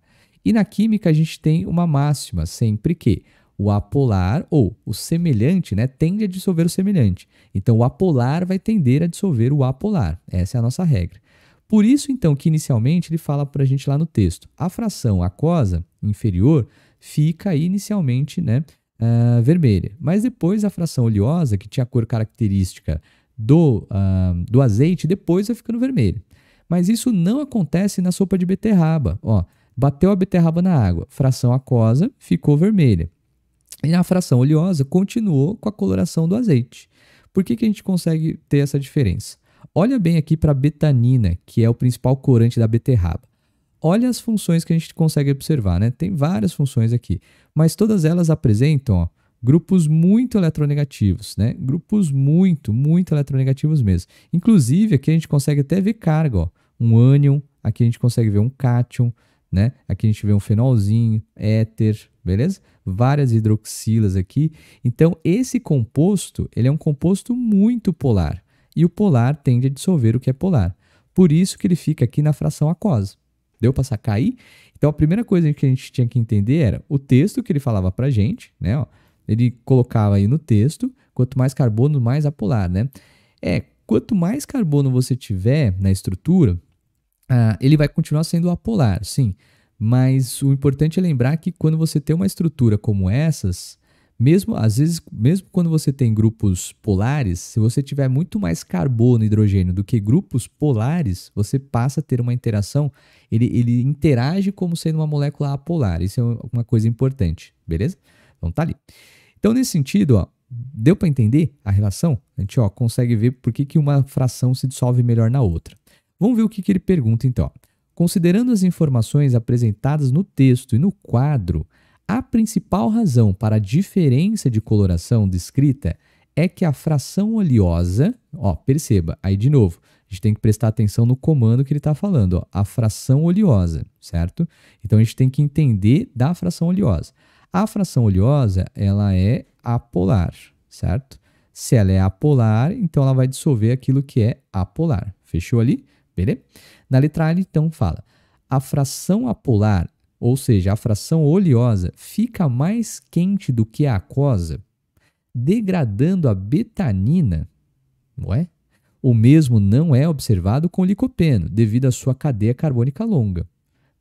E na química a gente tem uma máxima sempre que o apolar, ou o semelhante, né, tende a dissolver o semelhante. Então, o apolar vai tender a dissolver o apolar. Essa é a nossa regra. Por isso, então, que inicialmente ele fala para a gente lá no texto, a fração aquosa inferior fica aí inicialmente né, uh, vermelha, mas depois a fração oleosa, que tinha a cor característica do, uh, do azeite, depois vai ficando vermelha. Mas isso não acontece na sopa de beterraba. Ó, bateu a beterraba na água, fração aquosa ficou vermelha. E a fração oleosa continuou com a coloração do azeite. Por que, que a gente consegue ter essa diferença? Olha bem aqui para a betanina, que é o principal corante da beterraba. Olha as funções que a gente consegue observar, né? Tem várias funções aqui, mas todas elas apresentam ó, grupos muito eletronegativos, né? Grupos muito, muito eletronegativos mesmo. Inclusive, aqui a gente consegue até ver carga, ó, um ânion, aqui a gente consegue ver um cátion, né? Aqui a gente vê um fenolzinho, éter, beleza? Várias hidroxilas aqui. Então, esse composto, ele é um composto muito polar. E o polar tende a dissolver o que é polar. Por isso que ele fica aqui na fração aquosa. Deu para sacar aí? Então, a primeira coisa que a gente tinha que entender era o texto que ele falava para gente, né? Ó, ele colocava aí no texto, quanto mais carbono, mais apolar, né? É, quanto mais carbono você tiver na estrutura, ah, ele vai continuar sendo apolar, sim. Mas o importante é lembrar que quando você tem uma estrutura como essas, mesmo às vezes, mesmo quando você tem grupos polares, se você tiver muito mais carbono e hidrogênio do que grupos polares, você passa a ter uma interação, ele, ele interage como sendo uma molécula apolar. Isso é uma coisa importante, beleza? Então tá ali. Então, nesse sentido, ó, deu para entender a relação? A gente ó, consegue ver por que, que uma fração se dissolve melhor na outra. Vamos ver o que, que ele pergunta então. Considerando as informações apresentadas no texto e no quadro, a principal razão para a diferença de coloração descrita é que a fração oleosa, ó, perceba, aí de novo, a gente tem que prestar atenção no comando que ele está falando, ó, a fração oleosa, certo? Então a gente tem que entender da fração oleosa. A fração oleosa, ela é apolar, certo? Se ela é apolar, então ela vai dissolver aquilo que é apolar. Fechou ali? Beleza? Na letra A, então fala: a fração apolar, ou seja, a fração oleosa, fica mais quente do que a aquosa, degradando a betanina. é? O mesmo não é observado com licopeno, devido à sua cadeia carbônica longa.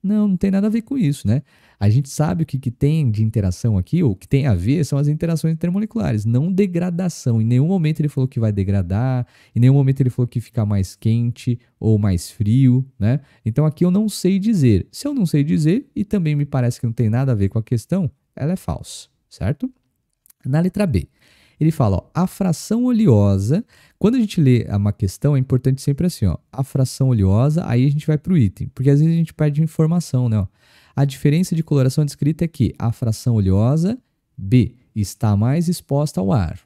Não, não tem nada a ver com isso, né? A gente sabe o que, que tem de interação aqui, ou o que tem a ver são as interações intermoleculares, não degradação. Em nenhum momento ele falou que vai degradar, em nenhum momento ele falou que fica mais quente ou mais frio, né? Então aqui eu não sei dizer. Se eu não sei dizer, e também me parece que não tem nada a ver com a questão, ela é falsa, certo? Na letra B ele fala, ó, a fração oleosa, quando a gente lê uma questão, é importante sempre assim, ó, a fração oleosa, aí a gente vai para o item, porque às vezes a gente perde informação, né? Ó. A diferença de coloração descrita é que a fração oleosa, B, está mais exposta ao ar,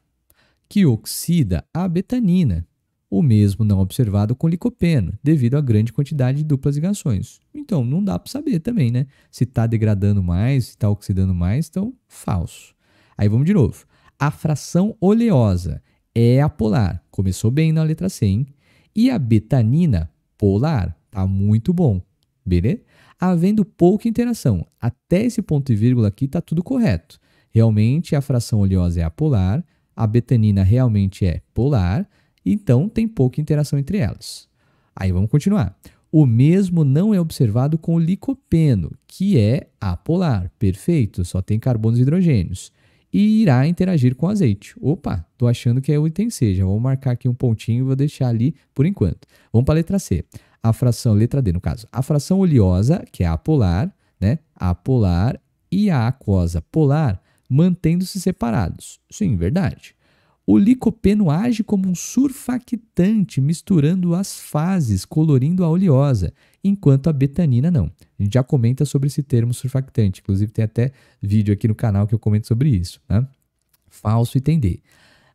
que oxida a betanina, o mesmo não observado com licopeno, devido à grande quantidade de duplas ligações. Então, não dá para saber também, né? Se está degradando mais, se está oxidando mais, então, falso. Aí vamos de novo. A fração oleosa é apolar. Começou bem na letra C, hein? E a betanina, polar. Tá muito bom. Beleza? Havendo pouca interação. Até esse ponto e vírgula aqui tá tudo correto. Realmente a fração oleosa é apolar, a betanina realmente é polar, então tem pouca interação entre elas. Aí vamos continuar. O mesmo não é observado com o licopeno, que é apolar, perfeito, só tem carbonos e hidrogênios e irá interagir com o azeite. Opa, tô achando que é o item C, já vou marcar aqui um pontinho e vou deixar ali por enquanto. Vamos para a letra C. A fração, letra D no caso, a fração oleosa, que é a polar, né? A polar e a aquosa polar mantendo-se separados. Sim, verdade. O licopeno age como um surfactante, misturando as fases, colorindo a oleosa enquanto a betanina não. A gente já comenta sobre esse termo surfactante, inclusive tem até vídeo aqui no canal que eu comento sobre isso. Né? Falso entender.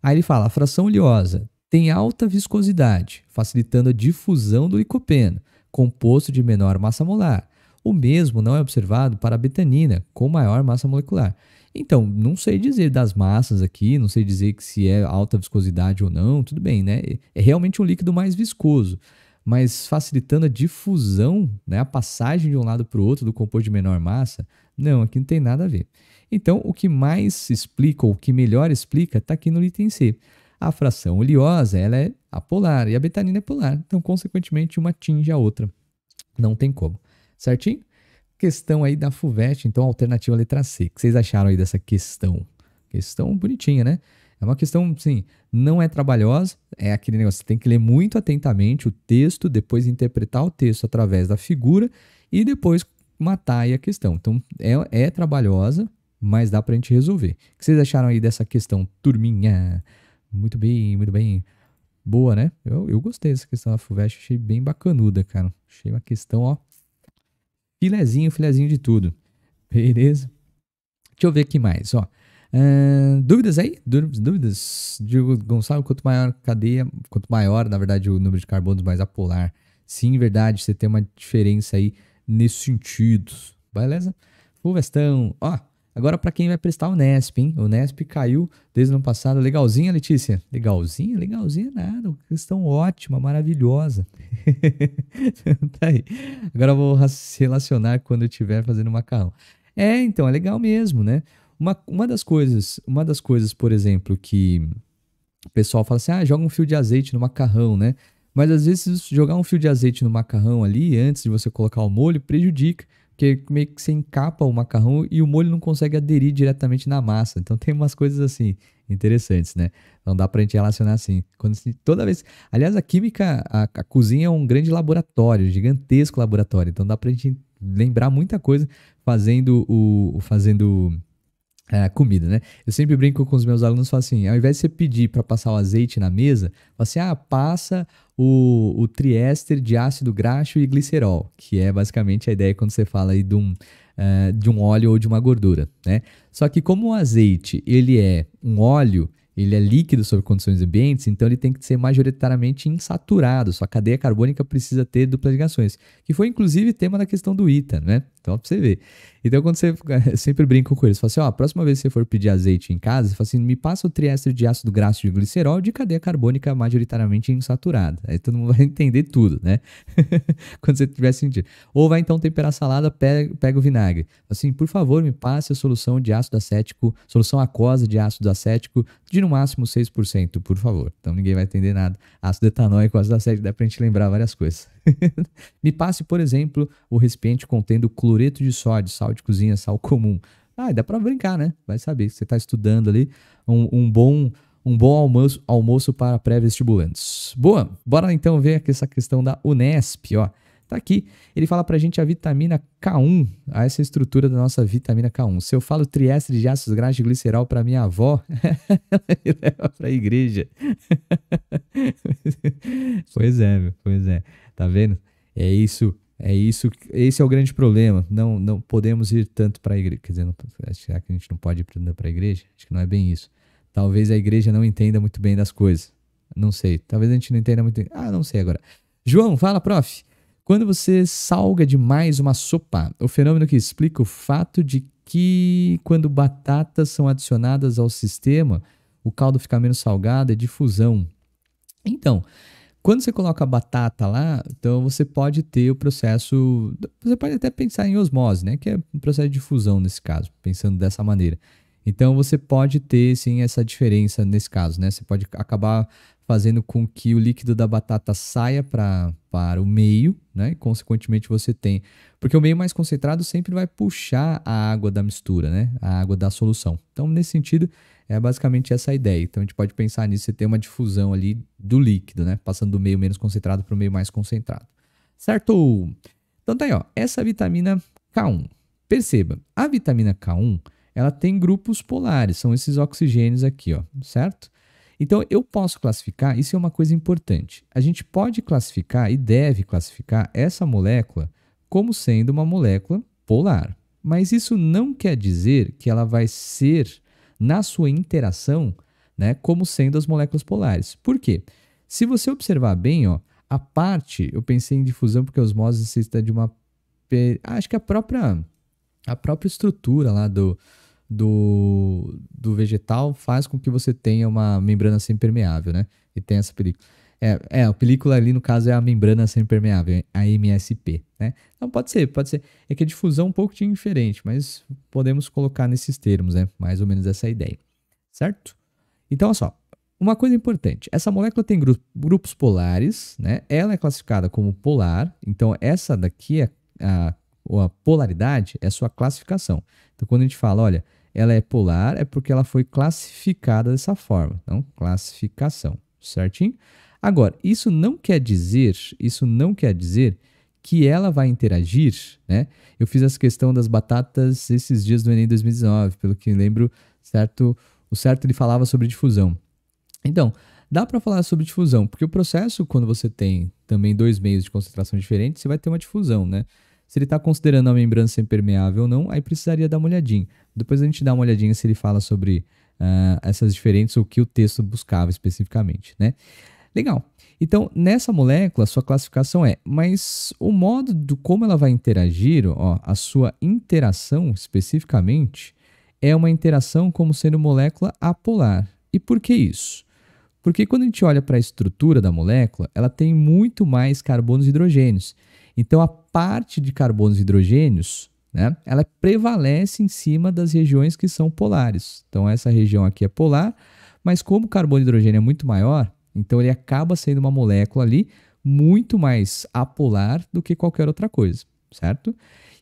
Aí ele fala: a fração oleosa tem alta viscosidade, facilitando a difusão do licopeno, composto de menor massa molar. O mesmo não é observado para a betanina, com maior massa molecular. Então, não sei dizer das massas aqui, não sei dizer que se é alta viscosidade ou não, tudo bem, né? É realmente um líquido mais viscoso mas facilitando a difusão, né, a passagem de um lado para o outro do composto de menor massa? Não, aqui não tem nada a ver. Então, o que mais explica, ou o que melhor explica, está aqui no item C. A fração oleosa ela é apolar e a betanina é polar. Então, consequentemente, uma tinge a outra. Não tem como. Certinho? Questão aí da FUVEST, então, alternativa letra C. O que vocês acharam aí dessa questão? Questão bonitinha, né? É uma questão, sim, não é trabalhosa, é aquele negócio, você tem que ler muito atentamente o texto, depois interpretar o texto através da figura e depois matar a questão. Então, é, é trabalhosa, mas dá pra gente resolver. O que vocês acharam aí dessa questão, turminha? Muito bem, muito bem. Boa, né? Eu, eu gostei dessa questão da FUVEST, achei bem bacanuda, cara. Achei uma questão, ó, filezinho, filezinho de tudo. Beleza? Deixa eu ver aqui mais, ó dúvidas aí? Dúvidas? Diego Gonçalo, quanto maior cadeia, quanto maior, na verdade, o número de carbonos, mais a polar. Sim, verdade, você tem uma diferença aí nesse sentido. Beleza? O Vestão, ó. Agora, para quem vai prestar o Nesp, hein? O Nesp caiu desde o ano passado. Legalzinha, Letícia? Legalzinha? Legalzinha nada. Questão ótima, maravilhosa. [LAUGHS] tá aí. Agora eu vou relacionar quando eu estiver fazendo macarrão. É, então, é legal mesmo, né? Uma, uma das coisas, uma das coisas, por exemplo, que o pessoal fala assim: "Ah, joga um fio de azeite no macarrão, né?" Mas às vezes jogar um fio de azeite no macarrão ali antes de você colocar o molho prejudica, porque meio que você encapa o macarrão e o molho não consegue aderir diretamente na massa. Então tem umas coisas assim interessantes, né? Não dá pra gente relacionar assim. Quando toda vez, aliás, a química, a, a cozinha é um grande laboratório, um gigantesco laboratório. Então dá pra gente lembrar muita coisa fazendo o fazendo é, comida, né? Eu sempre brinco com os meus alunos, falo assim, ao invés de você pedir para passar o azeite na mesa, fala assim, ah, passa o, o triéster de ácido graxo e glicerol, que é basicamente a ideia quando você fala aí de um, uh, de um óleo ou de uma gordura, né? Só que como o azeite, ele é um óleo, ele é líquido sob condições ambientes, então ele tem que ser majoritariamente insaturado. Sua cadeia carbônica precisa ter duplas ligações, que foi inclusive tema da questão do ITA, né? Então, para você ver. Então, quando você. [LAUGHS] Eu sempre brinco com eles. Fala assim: ó, a próxima vez que você for pedir azeite em casa, você fala assim: me passa o triéster de ácido graxo de glicerol de cadeia carbônica majoritariamente insaturada. Aí todo mundo vai [LAUGHS] entender tudo, né? [LAUGHS] quando você tiver sentido. Ou vai então temperar a salada, pega, pega o vinagre. Assim, por favor, me passe a solução de ácido acético, solução aquosa de ácido acético de no máximo 6%, por favor. Então ninguém vai entender nada. Ácido etanóico, ácido acético, dá pra gente lembrar várias coisas. [LAUGHS] Me passe, por exemplo, o recipiente contendo cloreto de sódio, sal de cozinha, sal comum. Ah, dá para brincar, né? Vai saber que você está estudando ali um, um, bom um bom almoço, almoço para pré-vestibulantes. Boa, bora então ver aqui essa questão da Unesp, ó. Tá aqui, ele fala pra gente a vitamina K1, essa estrutura da nossa vitamina K1. Se eu falo triestre de ácidos graxos de glicerol pra minha avó, [LAUGHS] ela leva pra igreja. [LAUGHS] pois é, pois é. Tá vendo? É isso, é isso, esse é o grande problema. Não, não podemos ir tanto para a igreja, quer dizer, não, será que a gente não pode ir para a igreja? Acho que não é bem isso. Talvez a igreja não entenda muito bem das coisas. Não sei. Talvez a gente não entenda muito. Ah, não sei agora. João, fala, prof. Quando você salga demais uma sopa, o fenômeno que explica o fato de que quando batatas são adicionadas ao sistema, o caldo fica menos salgado é difusão. Então, quando você coloca a batata lá, então você pode ter o processo. Você pode até pensar em osmose, né? Que é um processo de fusão nesse caso, pensando dessa maneira. Então você pode ter sim essa diferença nesse caso, né? Você pode acabar fazendo com que o líquido da batata saia pra, para o meio, né? E, consequentemente você tem, porque o meio mais concentrado sempre vai puxar a água da mistura, né? A água da solução. Então nesse sentido é basicamente essa a ideia. Então a gente pode pensar nisso e ter uma difusão ali do líquido, né? Passando do meio menos concentrado para o meio mais concentrado. Certo? Então tá aí, ó. Essa vitamina K1. Perceba, a vitamina K1 ela tem grupos polares, são esses oxigênios aqui, ó, certo? Então eu posso classificar, isso é uma coisa importante. A gente pode classificar e deve classificar essa molécula como sendo uma molécula polar. Mas isso não quer dizer que ela vai ser na sua interação, né, como sendo as moléculas polares. Por quê? Se você observar bem, ó, a parte, eu pensei em difusão porque a osmose necessita de uma acho que a própria a própria estrutura lá do do, do vegetal faz com que você tenha uma membrana assim impermeável, né? E tem essa película. É, é, a película ali no caso é a membrana semipermeável, é a MSP, né? Então pode ser, pode ser. É que a difusão é um pouco diferente, mas podemos colocar nesses termos, né? Mais ou menos essa ideia, certo? Então, olha só, uma coisa importante, essa molécula tem gru grupos polares, né? Ela é classificada como polar, então essa daqui é a, a polaridade é a sua classificação. Então, quando a gente fala, olha, ela é polar, é porque ela foi classificada dessa forma. Então, classificação, certinho? Agora, isso não quer dizer, isso não quer dizer que ela vai interagir, né? Eu fiz essa questão das batatas esses dias do Enem 2019, pelo que lembro, certo? O certo ele falava sobre difusão. Então, dá para falar sobre difusão, porque o processo, quando você tem também dois meios de concentração diferentes, você vai ter uma difusão, né? Se ele está considerando a membrana impermeável ou não, aí precisaria dar uma olhadinha. Depois a gente dá uma olhadinha se ele fala sobre uh, essas diferentes, o que o texto buscava especificamente, né? Legal. Então, nessa molécula, sua classificação é, mas o modo do como ela vai interagir, ó, a sua interação especificamente, é uma interação como sendo molécula apolar. E por que isso? Porque quando a gente olha para a estrutura da molécula, ela tem muito mais carbonos e hidrogênios. Então, a parte de carbonos e hidrogênios, né, ela prevalece em cima das regiões que são polares. Então, essa região aqui é polar, mas como o carbono e hidrogênio é muito maior, então ele acaba sendo uma molécula ali muito mais apolar do que qualquer outra coisa, certo?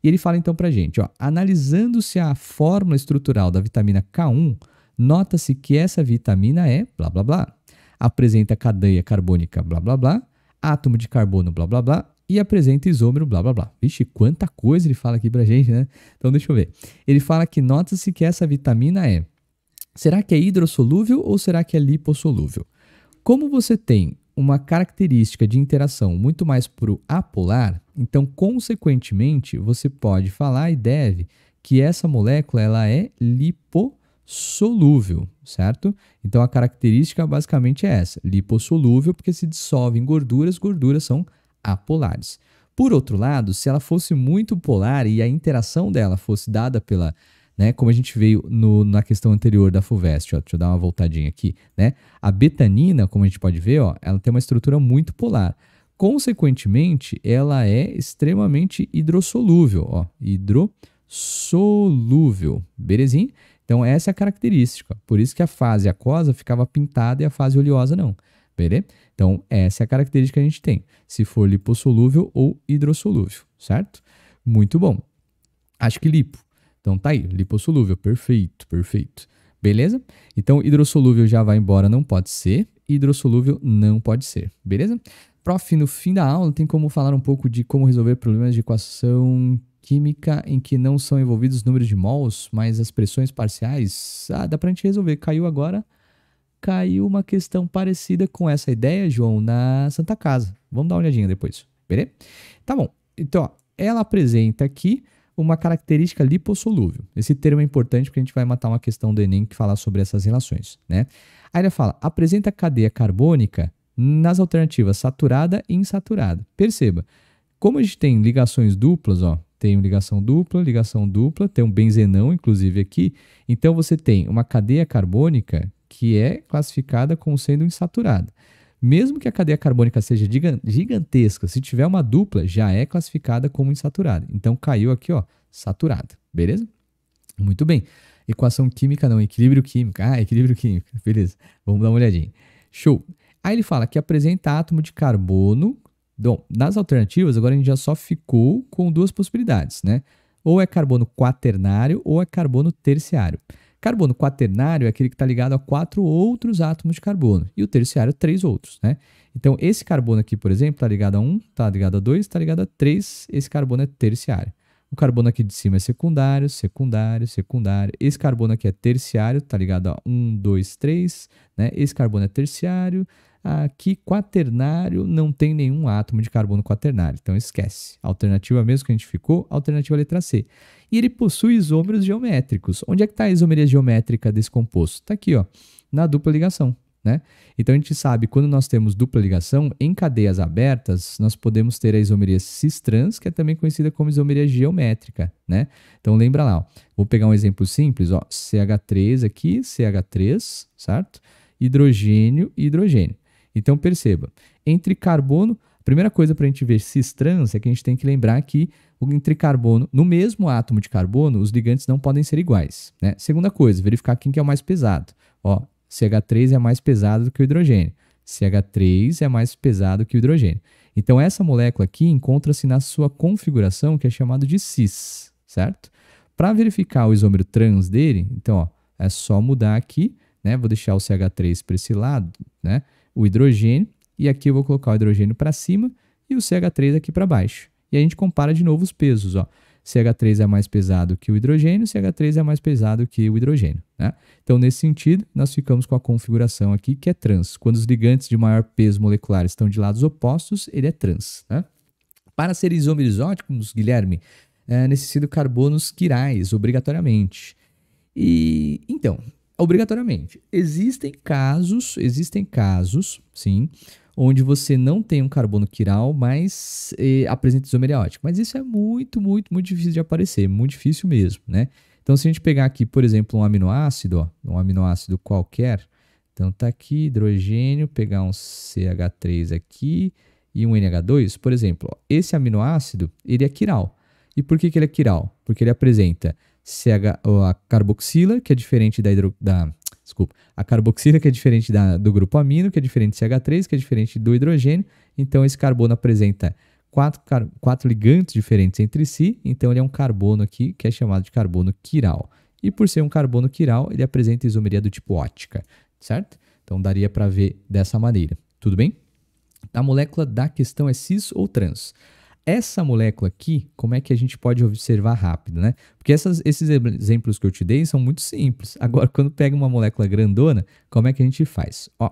E ele fala então para gente, ó, analisando-se a fórmula estrutural da vitamina K1, nota-se que essa vitamina é blá blá blá, apresenta cadeia carbônica blá blá blá, átomo de carbono blá blá blá e apresenta isômero blá blá blá. Vixe, quanta coisa ele fala aqui pra gente, né? Então deixa eu ver. Ele fala que nota-se que essa vitamina é Será que é hidrossolúvel ou será que é lipossolúvel? Como você tem uma característica de interação muito mais para o apolar, então, consequentemente, você pode falar e deve que essa molécula ela é lipossolúvel, certo? Então, a característica basicamente é essa, lipossolúvel, porque se dissolve em gorduras, gorduras são apolares. Por outro lado, se ela fosse muito polar e a interação dela fosse dada pela né? Como a gente veio no, na questão anterior da Fulvestre, ó, deixa eu dar uma voltadinha aqui, né? A betanina, como a gente pode ver, ó, ela tem uma estrutura muito polar. Consequentemente, ela é extremamente hidrossolúvel, ó, hidrossolúvel, belezinha? Então essa é a característica. Por isso que a fase aquosa ficava pintada e a fase oleosa não. Beleza? Então essa é a característica que a gente tem, se for lipossolúvel ou hidrossolúvel, certo? Muito bom. Acho que lipo então tá aí, lipossolúvel, perfeito, perfeito. Beleza? Então hidrossolúvel já vai embora, não pode ser. Hidrossolúvel não pode ser, beleza? Prof, no fim da aula tem como falar um pouco de como resolver problemas de equação química em que não são envolvidos números de mols, mas as pressões parciais. Ah, dá pra gente resolver. Caiu agora, caiu uma questão parecida com essa ideia, João, na Santa Casa. Vamos dar uma olhadinha depois, beleza? Tá bom. Então, ó, ela apresenta aqui uma característica lipossolúvel. Esse termo é importante porque a gente vai matar uma questão do Enem que fala sobre essas relações, né? Aí ele fala, apresenta cadeia carbônica nas alternativas saturada e insaturada. Perceba, como a gente tem ligações duplas, ó, tem ligação dupla, ligação dupla, tem um benzenão, inclusive, aqui. Então, você tem uma cadeia carbônica que é classificada como sendo insaturada. Mesmo que a cadeia carbônica seja gigantesca, se tiver uma dupla, já é classificada como insaturada. Então caiu aqui, ó, saturada, beleza? Muito bem. Equação química não, equilíbrio químico. Ah, equilíbrio químico. [LAUGHS] Beleza. Vamos dar uma olhadinha. Show. Aí ele fala que apresenta átomo de carbono. Bom, nas alternativas, agora a gente já só ficou com duas possibilidades, né? Ou é carbono quaternário ou é carbono terciário. Carbono quaternário é aquele que está ligado a quatro outros átomos de carbono e o terciário, três outros. Né? Então, esse carbono aqui, por exemplo, está ligado a um, está ligado a dois, está ligado a três. Esse carbono é terciário. O carbono aqui de cima é secundário, secundário, secundário. Esse carbono aqui é terciário, está ligado a um, dois, três, né? Esse carbono é terciário. Aqui, quaternário, não tem nenhum átomo de carbono quaternário, então esquece. Alternativa mesmo que a gente ficou, alternativa letra C e ele possui isômeros geométricos. Onde é que está a isomeria geométrica desse composto? Está aqui, ó, na dupla ligação. Né? Então a gente sabe quando nós temos dupla ligação em cadeias abertas, nós podemos ter a isomeria cis-trans, que é também conhecida como isomeria geométrica. Né? Então lembra lá, ó, vou pegar um exemplo simples, ó, CH3 aqui, CH3, certo? Hidrogênio e hidrogênio. Então perceba, entre carbono, a primeira coisa para a gente ver cis-trans é que a gente tem que lembrar que entre carbono. No mesmo átomo de carbono, os ligantes não podem ser iguais. Né? Segunda coisa, verificar quem que é o mais pesado. Ó, CH3 é mais pesado do que o hidrogênio. CH3 é mais pesado que o hidrogênio. Então, essa molécula aqui encontra-se na sua configuração, que é chamado de cis, certo? Para verificar o isômero trans dele, então, ó, é só mudar aqui, né? Vou deixar o CH3 para esse lado, né? O hidrogênio, e aqui eu vou colocar o hidrogênio para cima e o CH3 aqui para baixo. E a gente compara de novo os pesos, ó. CH3 é mais pesado que o hidrogênio, CH3 é mais pesado que o hidrogênio. Né? Então, nesse sentido, nós ficamos com a configuração aqui que é trans. Quando os ligantes de maior peso molecular estão de lados opostos, ele é trans. Né? Para ser isomerizóticos, Guilherme, é, necessita carbonos quirais, obrigatoriamente. E então, obrigatoriamente, existem casos, existem casos, sim, onde você não tem um carbono quiral, mas eh, apresenta isomeriótico. Mas isso é muito, muito, muito difícil de aparecer, muito difícil mesmo, né? Então, se a gente pegar aqui, por exemplo, um aminoácido, ó, um aminoácido qualquer, então tá aqui hidrogênio, pegar um CH3 aqui e um NH2, por exemplo, ó, esse aminoácido, ele é quiral. E por que, que ele é quiral? Porque ele apresenta CH, a carboxila, que é diferente da, hidro, da Desculpa. A carboxila que é diferente da, do grupo amino, que é diferente de CH3, que é diferente do hidrogênio. Então, esse carbono apresenta quatro, quatro ligantes diferentes entre si. Então, ele é um carbono aqui que é chamado de carbono quiral. E por ser um carbono quiral, ele apresenta isomeria do tipo ótica, certo? Então, daria para ver dessa maneira. Tudo bem? A molécula da questão é cis ou trans essa molécula aqui, como é que a gente pode observar rápido, né? Porque essas, esses exemplos que eu te dei são muito simples. Agora, [LAUGHS] quando pega uma molécula grandona, como é que a gente faz? Ó,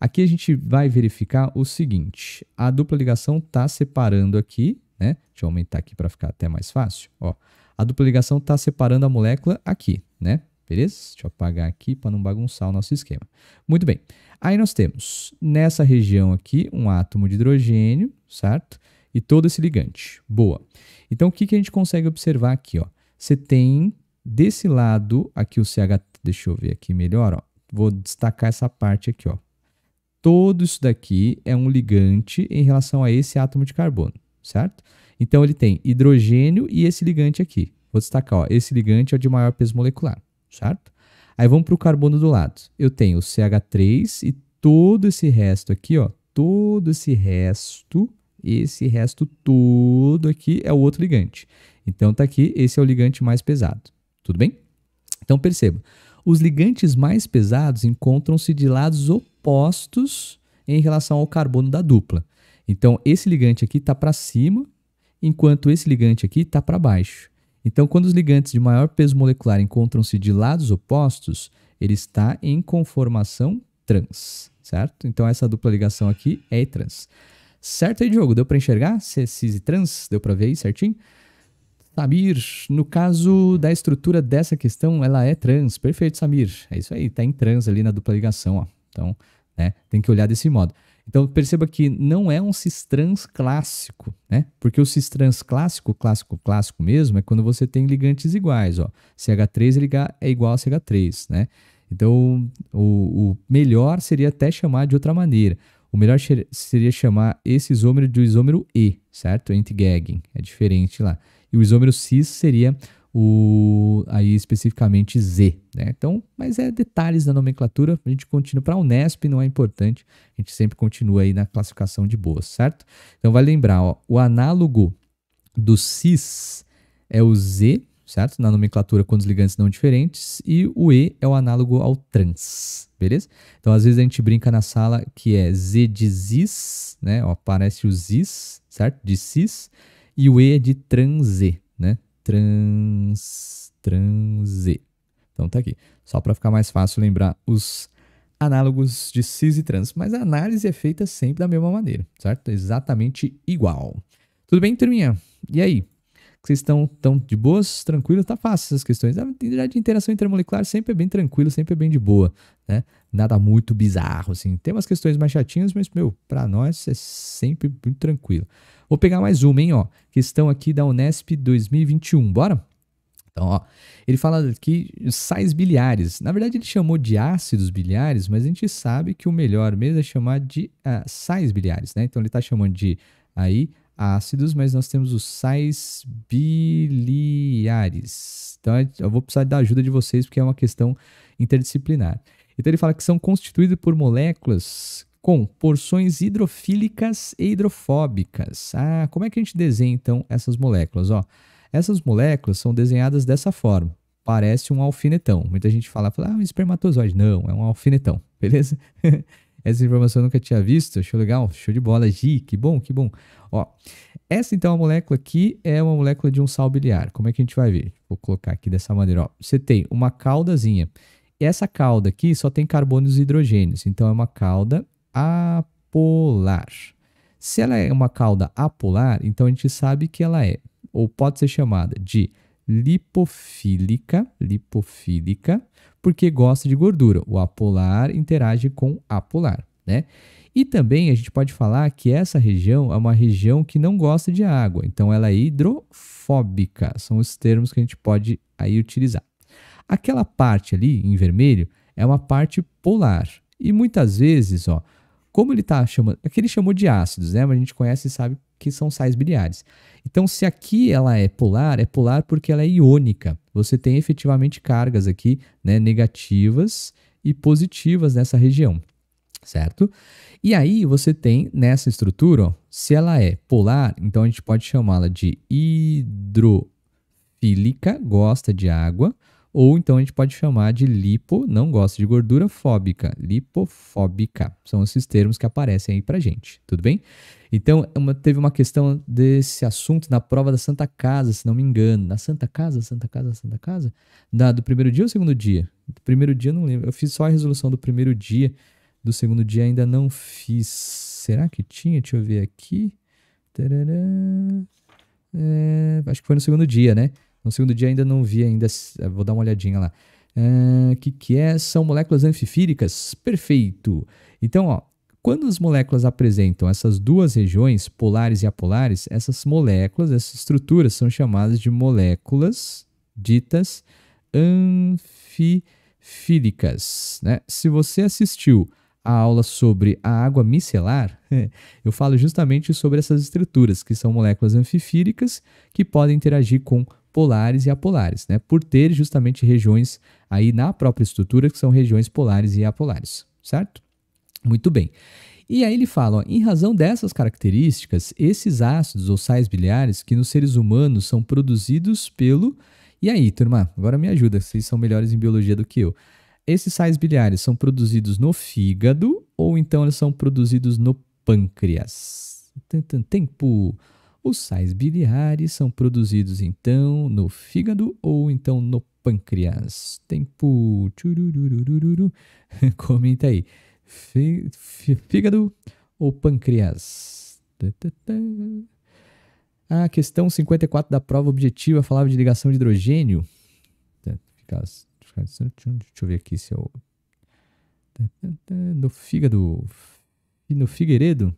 aqui a gente vai verificar o seguinte: a dupla ligação está separando aqui, né? Deixa eu aumentar aqui para ficar até mais fácil. Ó, a dupla ligação está separando a molécula aqui, né? Beleza? Deixa eu apagar aqui para não bagunçar o nosso esquema. Muito bem. Aí nós temos nessa região aqui um átomo de hidrogênio, certo? e todo esse ligante. Boa. Então, o que, que a gente consegue observar aqui? Ó? Você tem desse lado, aqui o CH, deixa eu ver aqui melhor, ó. vou destacar essa parte aqui. Ó. Todo isso daqui é um ligante em relação a esse átomo de carbono, certo? Então, ele tem hidrogênio e esse ligante aqui. Vou destacar, ó, esse ligante é o de maior peso molecular, certo? Aí vamos para o carbono do lado. Eu tenho o CH3 e todo esse resto aqui, ó, todo esse resto esse resto todo aqui é o outro ligante. Então tá aqui, esse é o ligante mais pesado. Tudo bem? Então perceba, os ligantes mais pesados encontram-se de lados opostos em relação ao carbono da dupla. Então esse ligante aqui está para cima, enquanto esse ligante aqui está para baixo. Então quando os ligantes de maior peso molecular encontram-se de lados opostos, ele está em conformação trans, certo? Então essa dupla ligação aqui é trans. Certo aí, Diogo? Deu para enxergar? Cis e é trans? Deu para ver aí certinho? Samir, no caso da estrutura dessa questão, ela é trans. Perfeito, Samir. É isso aí, tá em trans ali na dupla ligação, ó. Então, né, tem que olhar desse modo. Então, perceba que não é um cis trans clássico, né? Porque o cis trans clássico, clássico, clássico mesmo, é quando você tem ligantes iguais, ó. CH3 é, é igual a CH3, né? Então, o, o melhor seria até chamar de outra maneira. O melhor seria chamar esse isômero de isômero E, certo? Anti-gagging, é diferente lá. E o isômero cis seria o aí especificamente Z, né? Então, mas é detalhes da nomenclatura, a gente continua para a Unesp, não é importante, a gente sempre continua aí na classificação de boas, certo? Então vai lembrar, ó, o análogo do cis é o Z certo? Na nomenclatura quando os ligantes não diferentes, e o E é o análogo ao trans, beleza? Então, às vezes a gente brinca na sala que é Z de cis, né? Ó, aparece o cis, certo? De cis, e o E é de transe, né? Trans, transe. Então, tá aqui. Só para ficar mais fácil lembrar os análogos de cis e trans, mas a análise é feita sempre da mesma maneira, certo? Exatamente igual. Tudo bem, turminha? E aí, que vocês estão tão de boas, tranquilos, tá fácil essas questões. A ah, interação intermolecular sempre é bem tranquilo, sempre é bem de boa, né? Nada muito bizarro, assim. Tem umas questões mais chatinhas, mas, meu, para nós é sempre muito tranquilo. Vou pegar mais uma, hein, ó. Questão aqui da Unesp 2021, bora? Então, ó, ele fala aqui sais biliares. Na verdade, ele chamou de ácidos biliares, mas a gente sabe que o melhor mesmo é chamar de ah, sais biliares, né? Então, ele está chamando de aí ácidos, mas nós temos os sais biliares. Então é, eu vou precisar da ajuda de vocês porque é uma questão interdisciplinar. Então ele fala que são constituídos por moléculas com porções hidrofílicas e hidrofóbicas. Ah, como é que a gente desenha então essas moléculas? Ó, essas moléculas são desenhadas dessa forma. Parece um alfinetão. Muita gente fala, fala ah, um espermatozoide. Não, é um alfinetão, beleza? [LAUGHS] Essa informação eu nunca tinha visto. Show legal, show de bola, Gi. Que bom, que bom. Ó, essa então é a molécula aqui é uma molécula de um sal biliar. Como é que a gente vai ver? Vou colocar aqui dessa maneira, ó. Você tem uma caudazinha. Essa cauda aqui só tem carbonos e hidrogênios, então é uma cauda apolar. Se ela é uma cauda apolar, então a gente sabe que ela é, ou pode ser chamada de lipofílica, lipofílica, porque gosta de gordura. O apolar interage com apolar, né? E também a gente pode falar que essa região é uma região que não gosta de água, então ela é hidrofóbica. São os termos que a gente pode aí utilizar. Aquela parte ali em vermelho é uma parte polar. E muitas vezes, ó, como ele está chamando, aquele é chamou de ácidos, né? Mas a gente conhece e sabe que são sais biliares. Então, se aqui ela é polar, é polar porque ela é iônica. Você tem efetivamente cargas aqui né, negativas e positivas nessa região, certo? E aí você tem nessa estrutura, ó, se ela é polar, então a gente pode chamá-la de hidrofílica, gosta de água, ou então a gente pode chamar de lipo, não gosto de gordura fóbica, lipofóbica. São esses termos que aparecem aí pra gente, tudo bem? Então, é uma, teve uma questão desse assunto na prova da Santa Casa, se não me engano. Na Santa Casa, Santa Casa, Santa Casa? Da, do primeiro dia ou segundo dia? Do primeiro dia eu não lembro. Eu fiz só a resolução do primeiro dia. Do segundo dia ainda não fiz. Será que tinha? Deixa eu ver aqui. É, acho que foi no segundo dia, né? No segundo dia ainda não vi ainda, eh, vou dar uma olhadinha lá. O uh, ah, que, que é? São moléculas anfifíricas? Perfeito! Então, ó, quando as moléculas apresentam essas duas regiões, polares e apolares, essas moléculas, essas estruturas são chamadas de moléculas ditas anfifílicas. Né? Se você assistiu a aula sobre a água micelar, [LAUGHS] eu falo justamente sobre essas estruturas, que são moléculas anfifíricas que podem interagir com polares e apolares, né? Por ter justamente regiões aí na própria estrutura que são regiões polares e apolares, certo? Muito bem. E aí ele fala, ó, em razão dessas características, esses ácidos ou sais biliares que nos seres humanos são produzidos pelo E aí, turma, agora me ajuda, vocês são melhores em biologia do que eu. Esses sais biliares são produzidos no fígado ou então eles são produzidos no pâncreas? Tempo os sais biliares são produzidos então no fígado ou então no pâncreas. Tempo. [LAUGHS] Comenta aí. fígado ou pâncreas? A ah, questão 54 da prova objetiva falava de ligação de hidrogênio. Deixa eu ver aqui se eu. No fígado. E no Figueiredo.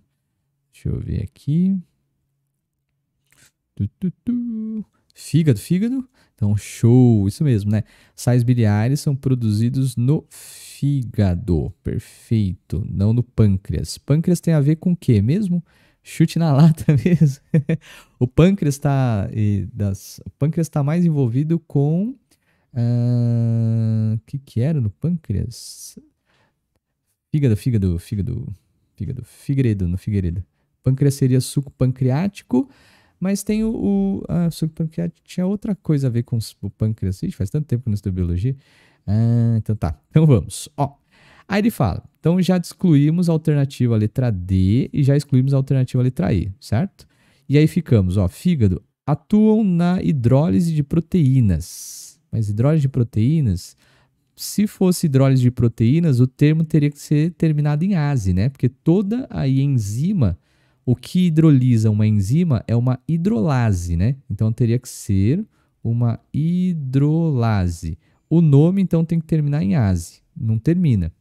Deixa eu ver aqui. Tu, tu, tu. Fígado, fígado. Então, show, isso mesmo, né? Sais biliares são produzidos no fígado, perfeito, não no pâncreas. Pâncreas tem a ver com o quê mesmo? Chute na [LAUGHS] lata mesmo. o pâncreas está está mais envolvido com. O uh, ah, que, que era no pâncreas? Fígado, fígado, fígado, fígado, Figueiredo, no figueiredo. Pâncreas seria suco pancreático. Mas tem o, o a ah, tinha outra coisa a ver com o pâncreas. Ixi, faz tanto tempo que não estudo biologia. Ah, então tá, então vamos. Ó, aí ele fala, então já excluímos a alternativa letra D e já excluímos a alternativa letra E, certo? E aí ficamos, ó, fígado, atuam na hidrólise de proteínas. Mas hidrólise de proteínas, se fosse hidrólise de proteínas, o termo teria que ser terminado em ase, né? Porque toda a enzima o que hidrolisa uma enzima é uma hidrolase, né? Então teria que ser uma hidrolase. O nome então tem que terminar em ase, não termina,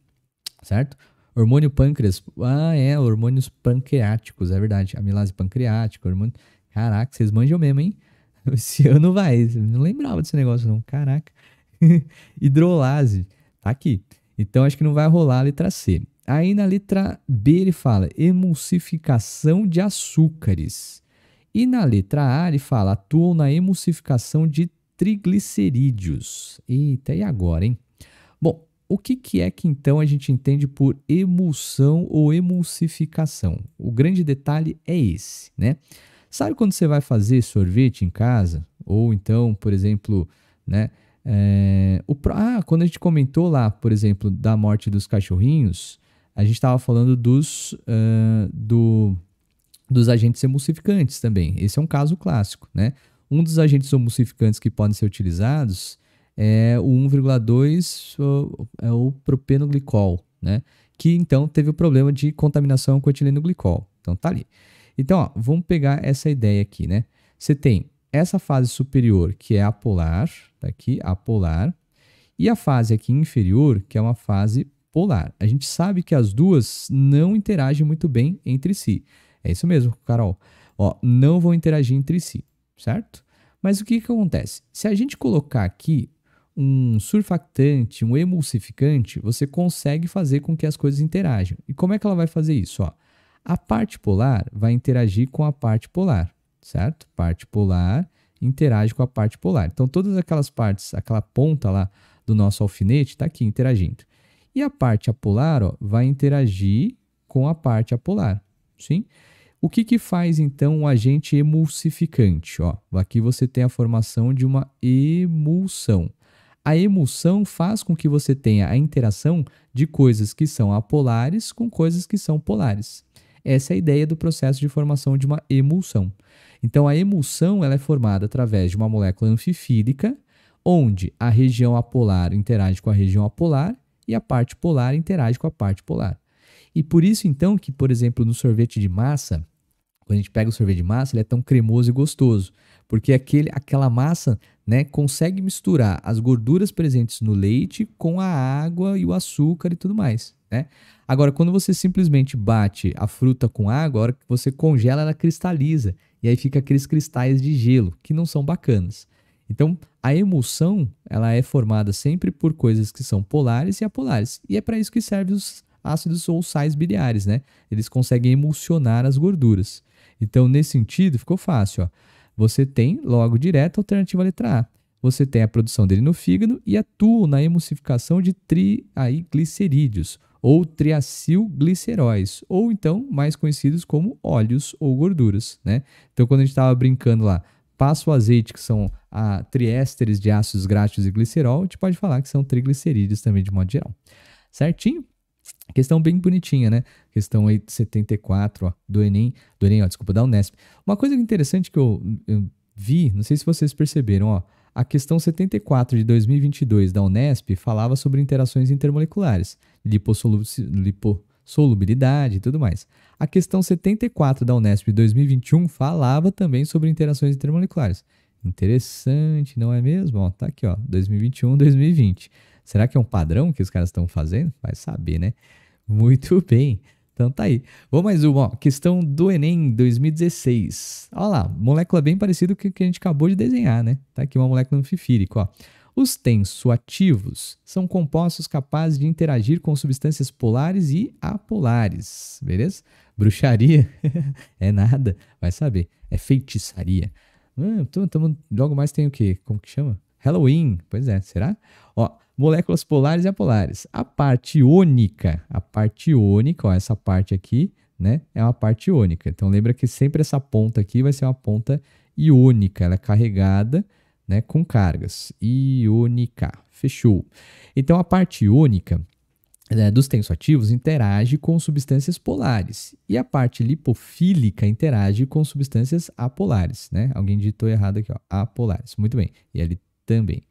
certo? Hormônio pâncreas, ah é, hormônios pancreáticos, é verdade, amilase pancreática, hormônio. Caraca, vocês manjam mesmo, hein? [LAUGHS] Esse ano vai, não lembrava desse negócio não, caraca. [LAUGHS] Hidrolase, tá aqui. Então acho que não vai rolar a letra C. Aí na letra B ele fala emulsificação de açúcares. E na letra A ele fala atuam na emulsificação de triglicerídeos. Eita, e agora, hein? Bom, o que, que é que então a gente entende por emulsão ou emulsificação? O grande detalhe é esse, né? Sabe quando você vai fazer sorvete em casa? Ou então, por exemplo, né? É, o, ah, quando a gente comentou lá, por exemplo, da morte dos cachorrinhos, a gente estava falando dos, uh, do, dos agentes emulsificantes também. Esse é um caso clássico, né? Um dos agentes emulsificantes que podem ser utilizados é o 1,2 é o propenoglicol, né? Que então teve o problema de contaminação com etileno glicol. Então tá ali. Então, ó, vamos pegar essa ideia aqui, né? Você tem essa fase superior, que é apolar, tá aqui, apolar, e a fase aqui inferior, que é uma fase polar. A gente sabe que as duas não interagem muito bem entre si. É isso mesmo, Carol. Ó, não vão interagir entre si, certo? Mas o que, que acontece? Se a gente colocar aqui um surfactante, um emulsificante, você consegue fazer com que as coisas interajam. E como é que ela vai fazer isso? Ó, a parte polar vai interagir com a parte polar, certo? Parte polar interage com a parte polar. Então, todas aquelas partes, aquela ponta lá do nosso alfinete está aqui interagindo. E a parte apolar ó, vai interagir com a parte apolar, sim? O que, que faz então o agente emulsificante? Ó, aqui você tem a formação de uma emulsão. A emulsão faz com que você tenha a interação de coisas que são apolares com coisas que são polares. Essa é a ideia do processo de formação de uma emulsão. Então, a emulsão ela é formada através de uma molécula anfifílica, onde a região apolar interage com a região apolar e a parte polar interage com a parte polar. E por isso, então, que, por exemplo, no sorvete de massa, quando a gente pega o sorvete de massa, ele é tão cremoso e gostoso, porque aquele, aquela massa né, consegue misturar as gorduras presentes no leite com a água e o açúcar e tudo mais. Né? Agora, quando você simplesmente bate a fruta com água, a hora que você congela, ela cristaliza. E aí fica aqueles cristais de gelo, que não são bacanas. Então, a emoção ela é formada sempre por coisas que são polares e apolares. E é para isso que servem os ácidos ou sais biliares, né? Eles conseguem emulsionar as gorduras. Então, nesse sentido, ficou fácil. Ó. Você tem, logo direto, a alternativa à letra A. Você tem a produção dele no fígado e atua na emulsificação de triglicerídeos ou triacilgliceróis, ou então mais conhecidos como óleos ou gorduras, né? Então, quando a gente estava brincando lá, passa o azeite, que são a, ah, triésteres de ácidos graxos e glicerol, a gente pode falar que são triglicerídeos também, de modo geral. Certinho? Questão bem bonitinha, né? Questão aí 74 ó, do Enem, do Enem, ó, desculpa, da Unesp. Uma coisa interessante que eu, eu vi, não sei se vocês perceberam, ó, a questão 74 de 2022 da Unesp falava sobre interações intermoleculares, lipossolúveis, lipo, solubilidade e tudo mais. A questão 74 da Unesp 2021 falava também sobre interações intermoleculares. Interessante, não é mesmo? Ó, tá aqui, ó, 2021, 2020. Será que é um padrão que os caras estão fazendo? Vai saber, né? Muito [LAUGHS] bem. Então tá aí. Vou mais uma, ó. Questão do Enem 2016. Olha lá, molécula bem parecida com o que a gente acabou de desenhar, né? Tá aqui uma molécula no fifírico, ó. Os tensoativos são compostos capazes de interagir com substâncias polares e apolares, beleza? Bruxaria [LAUGHS] é nada, vai saber, é feitiçaria. Hum, então, logo mais tem o quê? Como que chama? Halloween, pois é, será? Ó, moléculas polares e apolares. A parte ônica, a parte ônica, ó, essa parte aqui, né, é uma parte ônica. Então lembra que sempre essa ponta aqui vai ser uma ponta iônica, ela é carregada, né, com cargas. Iônica. Fechou. Então, a parte iônica né, dos tensoativos interage com substâncias polares e a parte lipofílica interage com substâncias apolares. Né? Alguém digitou errado aqui, ó, apolares. Muito bem. E ele também.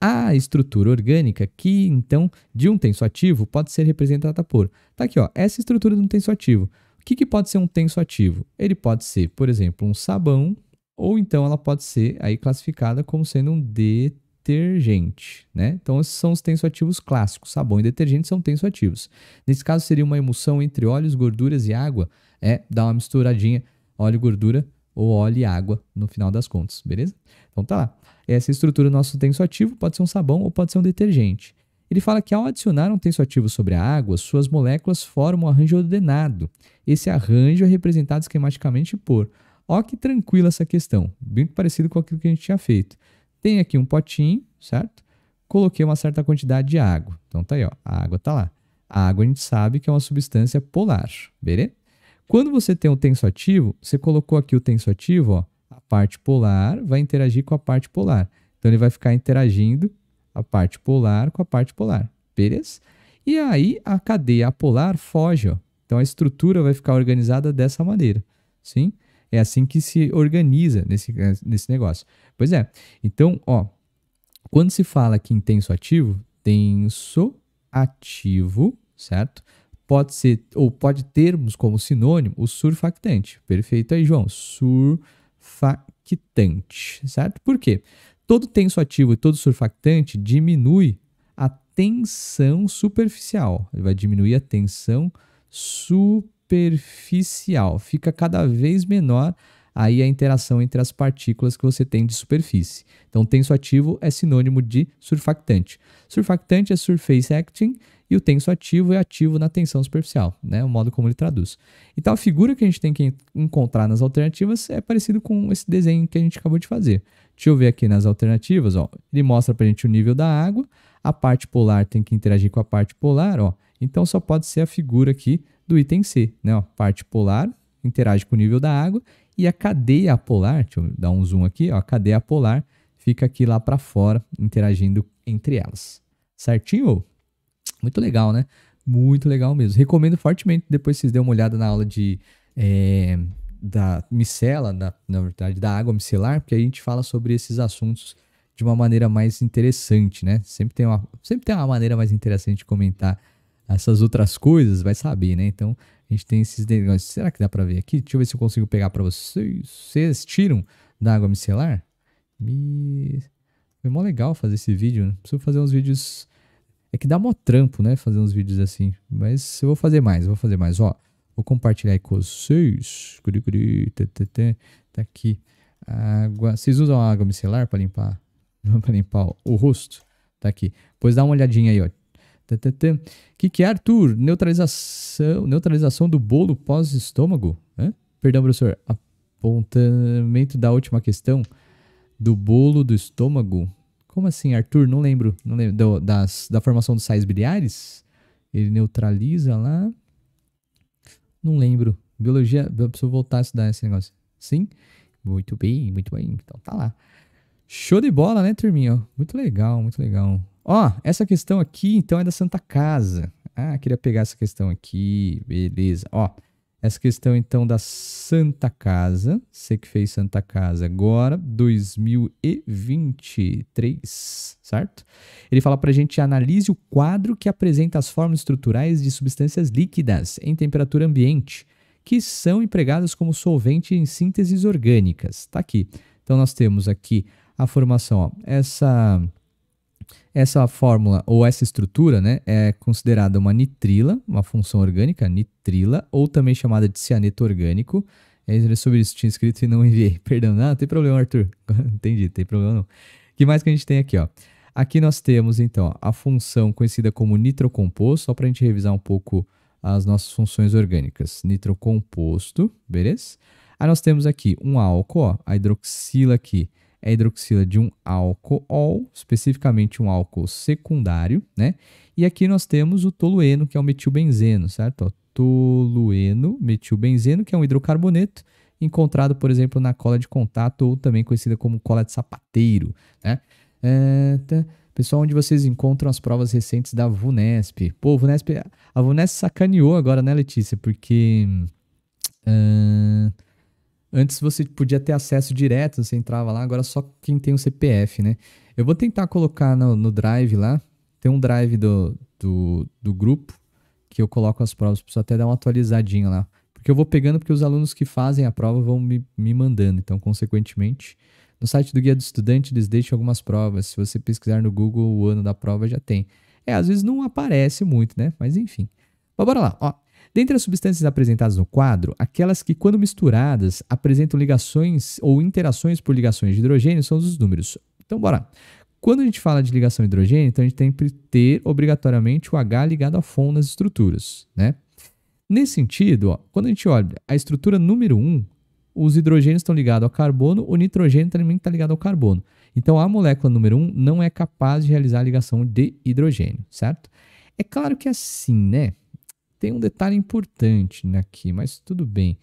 A estrutura orgânica que, então, de um tensoativo pode ser representada por. Tá aqui, ó, essa estrutura de um tensoativo. O que, que pode ser um tensoativo? Ele pode ser, por exemplo, um sabão ou então ela pode ser aí classificada como sendo um detergente, né? Então esses são os tensoativos clássicos, sabão e detergente são tensoativos. Nesse caso seria uma emulsão entre óleos, gorduras e água, é dar uma misturadinha óleo gordura ou óleo e água no final das contas, beleza? Então tá lá. Essa é estrutura do nosso tensoativo pode ser um sabão ou pode ser um detergente. Ele fala que ao adicionar um tensoativo sobre a água, suas moléculas formam um arranjo ordenado. Esse arranjo é representado esquematicamente por Ó que tranquila essa questão, bem parecido com aquilo que a gente tinha feito. Tem aqui um potinho, certo? Coloquei uma certa quantidade de água. Então tá aí, ó, a água tá lá. A água a gente sabe que é uma substância polar, beleza? Quando você tem um tenso ativo, você colocou aqui o tenso ativo, ó, a parte polar vai interagir com a parte polar. Então ele vai ficar interagindo a parte polar com a parte polar, beleza? E aí a cadeia apolar foge, ó. Então a estrutura vai ficar organizada dessa maneira, sim? É assim que se organiza nesse, nesse negócio. Pois é. Então, ó, quando se fala que em tenso ativo, tenso ativo, certo? Pode ser ou pode termos como sinônimo o surfactante. Perfeito aí, João. Surfactante, certo? Por quê? Todo tenso ativo e todo surfactante diminui a tensão superficial. Ele vai diminuir a tensão superficial superficial. Fica cada vez menor aí a interação entre as partículas que você tem de superfície. Então, tenso ativo é sinônimo de surfactante. Surfactante é surface acting e o tenso ativo é ativo na tensão superficial, né? O modo como ele traduz. Então, a figura que a gente tem que encontrar nas alternativas é parecido com esse desenho que a gente acabou de fazer. Deixa eu ver aqui nas alternativas, ó. Ele mostra para a gente o nível da água, a parte polar tem que interagir com a parte polar, ó. Então, só pode ser a figura aqui do item C. Né? A parte polar interage com o nível da água e a cadeia polar, deixa eu dar um zoom aqui, ó, a cadeia polar fica aqui lá para fora, interagindo entre elas. Certinho? Muito legal, né? Muito legal mesmo. Recomendo fortemente depois vocês dêem uma olhada na aula de é, da micela, na verdade, da água micelar, porque aí a gente fala sobre esses assuntos de uma maneira mais interessante, né? Sempre tem uma, sempre tem uma maneira mais interessante de comentar essas outras coisas, vai saber, né? Então, a gente tem esses negócios. Será que dá para ver aqui? Deixa eu ver se eu consigo pegar para vocês. Vocês tiram da água micelar? Me... Foi mó legal fazer esse vídeo. Né? Preciso fazer uns vídeos... É que dá mó trampo, né? Fazer uns vídeos assim. Mas eu vou fazer mais, vou fazer mais. Ó, vou compartilhar aí com vocês. Curi, curi, tê, tê, tê. Tá aqui. Água. Vocês usam água micelar para limpar, [LAUGHS] para limpar ó, o rosto? Tá aqui. Pois dá uma olhadinha aí, ó. O que, que é, Arthur? Neutralização, neutralização do bolo pós-estômago? Perdão, professor. Apontamento da última questão do bolo do estômago. Como assim, Arthur? Não lembro. Não lembro do, das, da formação dos sais biliares? Ele neutraliza lá. Não lembro. Biologia, eu preciso voltar a estudar esse negócio. Sim? Muito bem, muito bem. Então tá lá. Show de bola, né, turminha? Muito legal, muito legal. Ó, essa questão aqui, então, é da Santa Casa. Ah, queria pegar essa questão aqui. Beleza. Ó, essa questão, então, da Santa Casa. Você que fez Santa Casa agora, 2023, certo? Ele fala pra gente analise o quadro que apresenta as formas estruturais de substâncias líquidas em temperatura ambiente, que são empregadas como solvente em sínteses orgânicas. Tá aqui. Então, nós temos aqui a formação. Ó. Essa essa fórmula ou essa estrutura né, é considerada uma nitrila, uma função orgânica, nitrila, ou também chamada de cianeto orgânico. É sobre isso tinha escrito e não enviei. [LAUGHS] Perdão, não, ah, não tem problema, Arthur. [LAUGHS] Entendi, tem problema não. O que mais que a gente tem aqui? Ó? Aqui nós temos, então, ó, a função conhecida como nitrocomposto, só para a gente revisar um pouco as nossas funções orgânicas. Nitrocomposto, beleza? Aí nós temos aqui um álcool, ó, a hidroxila aqui é a hidroxila de um álcool, especificamente um álcool secundário, né? E aqui nós temos o tolueno, que é o metilbenzeno, certo? tolueno, metilbenzeno, que é um hidrocarboneto encontrado, por exemplo, na cola de contato ou também conhecida como cola de sapateiro, né? É, tá. Pessoal, onde vocês encontram as provas recentes da VUNESP? Pô, VUNESP, a VUNESP sacaneou agora, né, Letícia? Porque... Uh, Antes você podia ter acesso direto, você entrava lá, agora só quem tem o um CPF, né? Eu vou tentar colocar no, no drive lá. Tem um drive do, do, do grupo que eu coloco as provas, preciso até dar uma atualizadinha lá. Porque eu vou pegando porque os alunos que fazem a prova vão me, me mandando. Então, consequentemente, no site do Guia do Estudante eles deixam algumas provas. Se você pesquisar no Google o ano da prova, já tem. É, às vezes não aparece muito, né? Mas enfim. Mas bora lá. Ó, Dentre as substâncias apresentadas no quadro, aquelas que, quando misturadas, apresentam ligações ou interações por ligações de hidrogênio são os números. Então, bora. Quando a gente fala de ligação de hidrogênio, então a gente tem que ter obrigatoriamente o H ligado a FON nas estruturas, né? Nesse sentido, ó, quando a gente olha a estrutura número 1, os hidrogênios estão ligados ao carbono, o nitrogênio também está ligado ao carbono. Então, a molécula número 1 não é capaz de realizar a ligação de hidrogênio, certo? É claro que é assim, né? tem um detalhe importante aqui, mas tudo bem.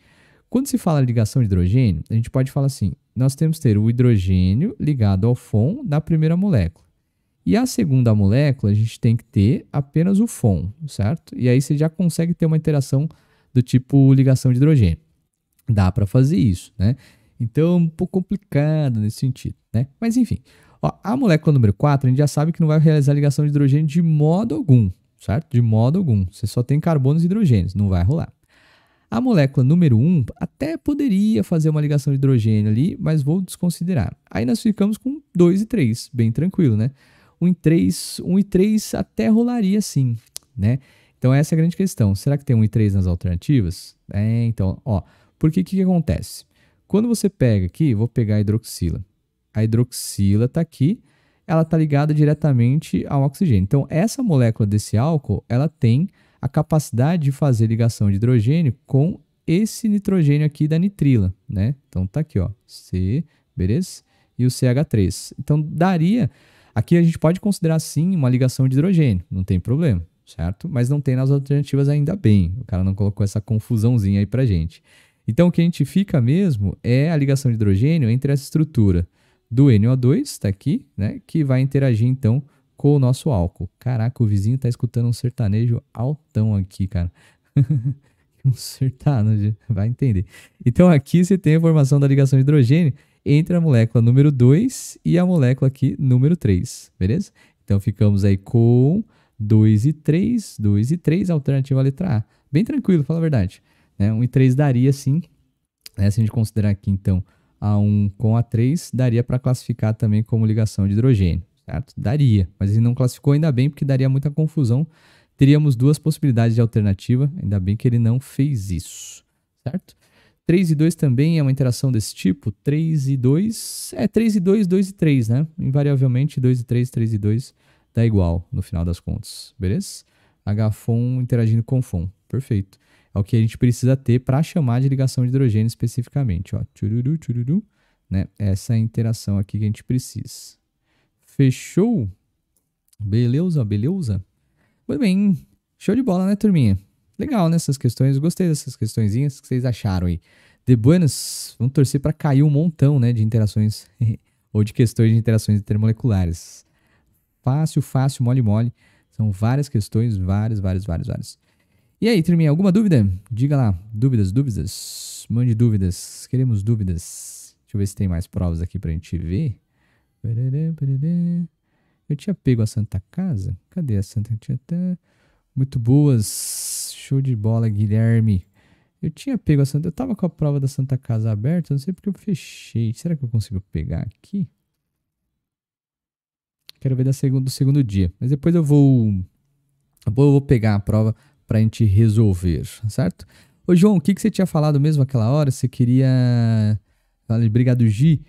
Quando se fala ligação de hidrogênio, a gente pode falar assim: nós temos que ter o hidrogênio ligado ao FON da primeira molécula. E a segunda molécula, a gente tem que ter apenas o FON, certo? E aí você já consegue ter uma interação do tipo ligação de hidrogênio. Dá para fazer isso, né? Então, um pouco complicado nesse sentido, né? Mas enfim, ó, a molécula número 4, a gente já sabe que não vai realizar ligação de hidrogênio de modo algum, certo? De modo algum. Você só tem carbonos e hidrogênios, não vai rolar. A molécula número 1 um até poderia fazer uma ligação de hidrogênio ali, mas vou desconsiderar. Aí nós ficamos com 2 e 3, bem tranquilo, né? 1 um e 3, um e 3 até rolaria sim, né? Então essa é a grande questão. Será que tem 1 e 3 nas alternativas? É, então, ó, porque o que, que acontece? Quando você pega aqui, vou pegar a hidroxila. A hidroxila está aqui, ela está ligada diretamente ao oxigênio. Então, essa molécula desse álcool, ela tem a capacidade de fazer ligação de hidrogênio com esse nitrogênio aqui da nitrila, né? Então, tá aqui, ó, C, beleza? E o CH3. Então, daria... Aqui a gente pode considerar, sim, uma ligação de hidrogênio, não tem problema, certo? Mas não tem nas alternativas ainda bem. O cara não colocou essa confusãozinha aí para gente. Então, o que a gente fica mesmo é a ligação de hidrogênio entre essa estrutura do NO2, está aqui, né? Que vai interagir então com o nosso álcool. Caraca, o vizinho tá escutando um sertanejo altão aqui, cara. [LAUGHS] um sertanejo, vai entender. Então aqui você tem a formação da ligação de hidrogênio entre a molécula número 2 e a molécula aqui número 3, beleza? Então ficamos aí com 2 e 3, 2 e 3, alternativa à letra A. Bem tranquilo, fala a verdade. Né? 1 e 3 daria sim, né? se a gente considerar aqui então a1 com A3 daria para classificar também como ligação de hidrogênio, certo? Daria, mas ele não classificou ainda bem porque daria muita confusão. Teríamos duas possibilidades de alternativa, ainda bem que ele não fez isso, certo? 3 e 2 também é uma interação desse tipo? 3 e 2. É 3 e 2, 2 e 3, né? Invariavelmente 2 e 3, 3 e 2 dá igual no final das contas, beleza? HFON interagindo com FON, perfeito. É o que a gente precisa ter para chamar de ligação de hidrogênio especificamente. Ó, tchururu, tchururu, né? Essa é a interação aqui que a gente precisa. Fechou? Beleza, beleza? Muito bem, show de bola, né, turminha? Legal, né, questões, gostei dessas questõezinhas que vocês acharam aí. De buenas, vamos torcer para cair um montão, né, de interações [LAUGHS] ou de questões de interações intermoleculares. Fácil, fácil, mole, mole. São várias questões, várias, várias, várias, várias. E aí, turminha, alguma dúvida? Diga lá, dúvidas, dúvidas, mande dúvidas, queremos dúvidas. Deixa eu ver se tem mais provas aqui pra gente ver. Eu tinha pego a Santa Casa? Cadê a Santa Casa? Muito boas, show de bola, Guilherme. Eu tinha pego a Santa, eu tava com a prova da Santa Casa aberta, não sei porque eu fechei. Será que eu consigo pegar aqui? Quero ver da segundo, do segundo dia, mas depois eu vou eu vou pegar a prova para a gente resolver, certo? Ô, João, o que, que você tinha falado mesmo aquela hora? Você queria. Obrigado, Gi.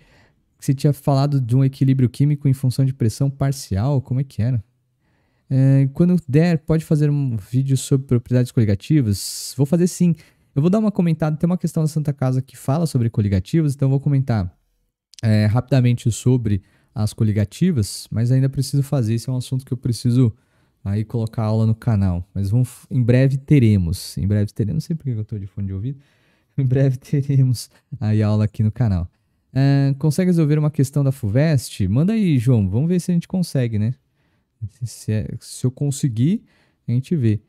você tinha falado de um equilíbrio químico em função de pressão parcial? Como é que era? É, quando der, pode fazer um vídeo sobre propriedades coligativas? Vou fazer sim. Eu vou dar uma comentada. Tem uma questão da Santa Casa que fala sobre coligativas, então eu vou comentar é, rapidamente sobre as coligativas, mas ainda preciso fazer. Esse é um assunto que eu preciso aí colocar aula no canal. Mas vamos, em breve teremos, em breve teremos, não sei porque eu tô de fone de ouvido, [LAUGHS] em breve teremos aí aula aqui no canal. Uh, consegue resolver uma questão da FUVEST? Manda aí, João, vamos ver se a gente consegue, né? Se, é, se eu conseguir, a gente vê.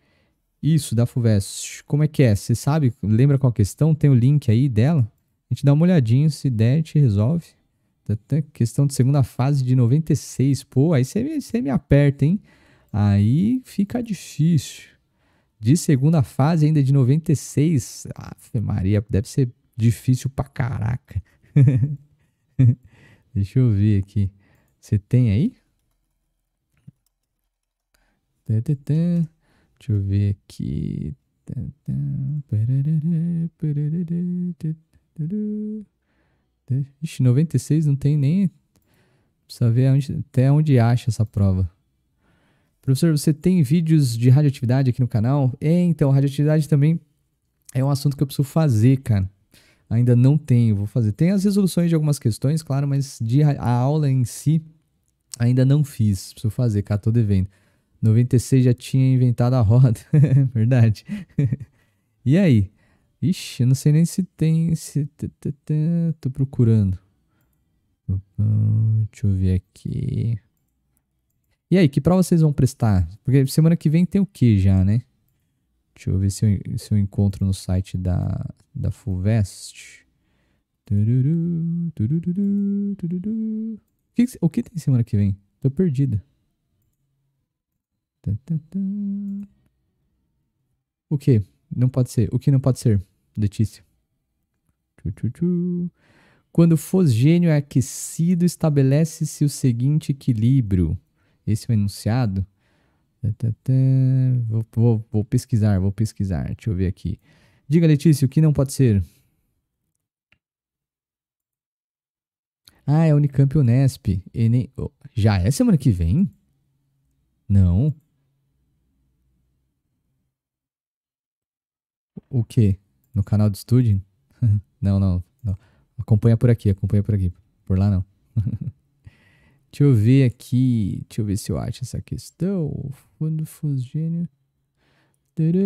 Isso, da FUVEST, como é que é? Você sabe, lembra qual questão? Tem o link aí dela? A gente dá uma olhadinha, se der, a gente resolve. Tá, tá questão de segunda fase de 96, pô, aí você me, você me aperta, hein? aí fica difícil. De segunda fase, ainda de 96, Ave Maria, deve ser difícil pra caraca. [LAUGHS] Deixa eu ver aqui. Você tem aí? Deixa eu ver aqui. Ixi, 96 não tem nem. Precisa ver onde, até onde acha essa prova. Professor, você tem vídeos de radioatividade aqui no canal? É, então, radioatividade também é um assunto que eu preciso fazer, cara. Ainda não tenho, vou fazer. Tem as resoluções de algumas questões, claro, mas de a aula em si ainda não fiz. Preciso fazer, cara, tô devendo. 96 já tinha inventado a roda, [LAUGHS] verdade. e aí? Ixi, eu não sei nem se tem. Se... Tô procurando. Deixa eu ver aqui. E aí, que prova vocês vão prestar? Porque semana que vem tem o que já, né? Deixa eu ver se eu, se eu encontro no site da, da Fulvest. O, que, tem semana que vem? Tô perdida. O que? Não pode ser. O que não pode ser, Letícia? Quando o fosgênio é aquecido, estabelece-se o seguinte equilíbrio. Esse é o enunciado. Tá, tá, tá. Vou, vou, vou, pesquisar, vou pesquisar. Deixa eu ver aqui. Diga, Letícia, o que não pode ser? Ah, é Unicamp Unesp. Enem... Oh, já é semana que vem? Não. O quê? No canal do estúdio? [LAUGHS] não, não, não. Acompanha por aqui, acompanha por aqui. Por lá não. [LAUGHS] Deixa eu ver aqui. Deixa eu ver se eu acho essa questão. Quando fosse gênio. Deixa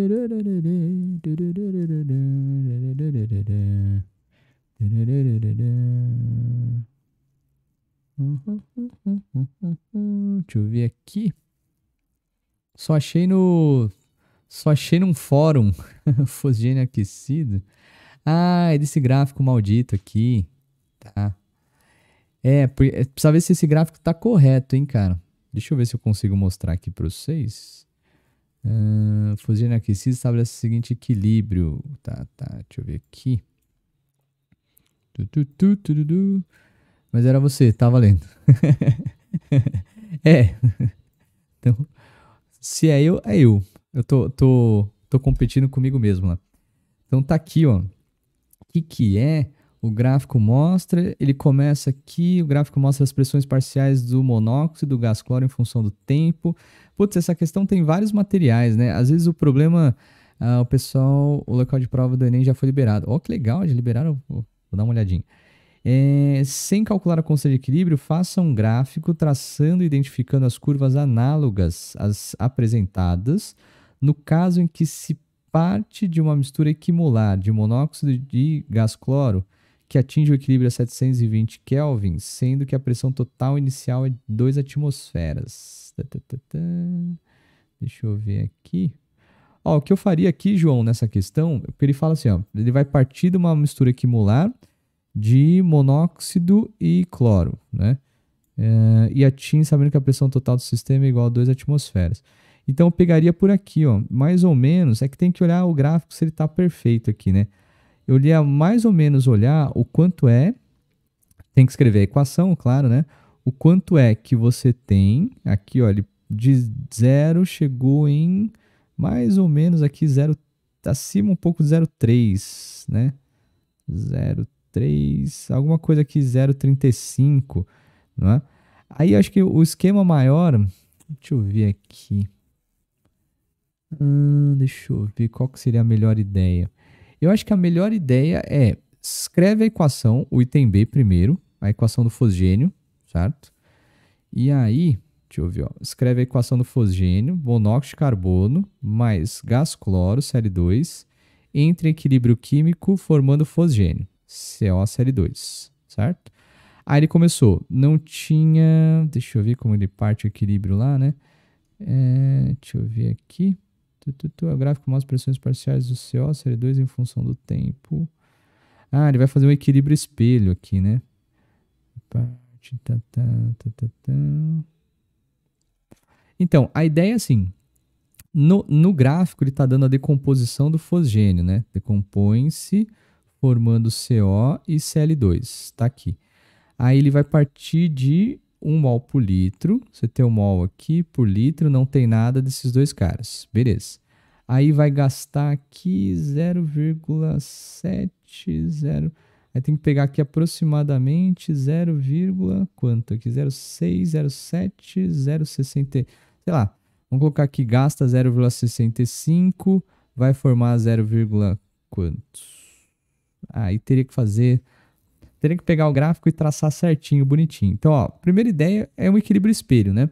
eu ver aqui. Só achei no. Só achei num fórum. [LAUGHS] Fosgênio aquecido. Ah, é desse gráfico maldito aqui. Tá. É, é, precisa ver se esse gráfico tá correto, hein, cara. Deixa eu ver se eu consigo mostrar aqui para vocês. Uh, ah, Fusílio aquecido estabelece o seguinte equilíbrio. Tá, tá, deixa eu ver aqui. Tu, tu, tu, Mas era você, tá valendo. [LAUGHS] é. Então, se é eu, é eu. Eu tô, tô, tô competindo comigo mesmo lá. Então tá aqui, ó. O que que é? O gráfico mostra, ele começa aqui, o gráfico mostra as pressões parciais do monóxido, do gás cloro em função do tempo. Putz, essa questão tem vários materiais, né? Às vezes o problema, ah, o pessoal, o local de prova do Enem já foi liberado. Ó, oh, que legal, já liberaram, vou dar uma olhadinha. É, sem calcular a constante de equilíbrio, faça um gráfico traçando e identificando as curvas análogas às apresentadas, no caso em que se parte de uma mistura equimolar de monóxido de gás cloro que atinge o equilíbrio a 720 Kelvin, sendo que a pressão total inicial é 2 atmosferas. Deixa eu ver aqui. Ó, o que eu faria aqui, João, nessa questão, porque ele fala assim, ó, ele vai partir de uma mistura equimolar de monóxido e cloro, né? É, e atinge, sabendo que a pressão total do sistema é igual a 2 atmosferas. Então eu pegaria por aqui, ó, mais ou menos, é que tem que olhar o gráfico se ele está perfeito aqui, né? eu ia mais ou menos olhar o quanto é, tem que escrever a equação, claro, né? O quanto é que você tem, aqui, olha, de zero chegou em mais ou menos aqui, zero, acima um pouco de 0,3, né? 0,3, alguma coisa aqui, 0,35, não é? Aí acho que o esquema maior, deixa eu ver aqui. Hum, deixa eu ver qual que seria a melhor ideia. Eu acho que a melhor ideia é escreve a equação, o item B primeiro, a equação do fosgênio, certo? E aí, deixa eu ver, ó, escreve a equação do fosgênio, monóxido de carbono mais gás cloro, Cl2, entre equilíbrio químico formando fosgênio, COCl2, certo? Aí ele começou, não tinha, deixa eu ver como ele parte o equilíbrio lá, né? É, deixa eu ver aqui tu, o gráfico mostra pressões parciais do CO, CL2 em função do tempo. Ah, ele vai fazer um equilíbrio espelho aqui, né? Tá, tá, tá, então, a ideia é assim. No, no gráfico, ele está dando a decomposição do fosgênio, né? Decompõe-se, formando CO e Cl2. Está aqui. Aí ele vai partir de 1 mol por litro. Você tem um mol aqui por litro, não tem nada desses dois caras. Beleza. Aí vai gastar aqui 0,70. Aí tem que pegar aqui aproximadamente 0, quanto aqui? 0,6, 0,7, Sei lá. Vamos colocar aqui gasta 0,65, vai formar 0, quantos? Aí teria que fazer teria que pegar o gráfico e traçar certinho, bonitinho. Então, ó, primeira ideia é um equilíbrio espelho, né?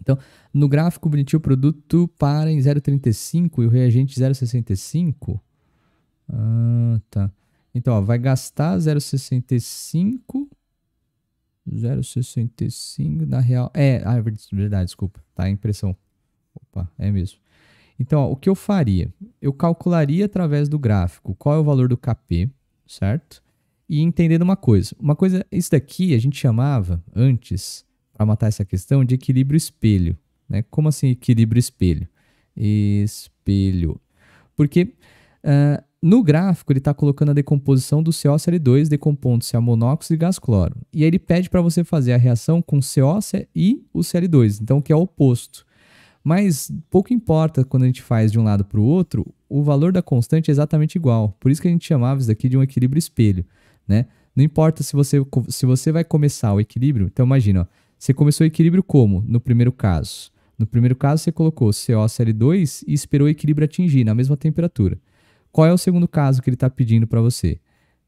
Então, no gráfico bonitinho, o produto para em 0,35 e o reagente 0,65. Ah, tá. Então, ó, vai gastar 0,65. 0,65 na real. É, ah, é verdade, desculpa. Tá, a impressão. Opa, é mesmo. Então, ó, o que eu faria? Eu calcularia através do gráfico qual é o valor do KP, certo? e entendendo uma coisa. Uma coisa, isso daqui a gente chamava antes, para matar essa questão, de equilíbrio espelho. Né? Como assim equilíbrio espelho? Espelho. Porque uh, no gráfico ele está colocando a decomposição do COCl2 decompondo-se a monóxido e gás cloro. E aí ele pede para você fazer a reação com COCl e o Cl2, então que é o oposto. Mas pouco importa quando a gente faz de um lado para o outro, o valor da constante é exatamente igual. Por isso que a gente chamava isso daqui de um equilíbrio espelho né? Não importa se você, se você vai começar o equilíbrio. Então, imagina, ó, você começou o equilíbrio como? No primeiro caso. No primeiro caso, você colocou COCl2 e esperou o equilíbrio atingir na mesma temperatura. Qual é o segundo caso que ele está pedindo para você?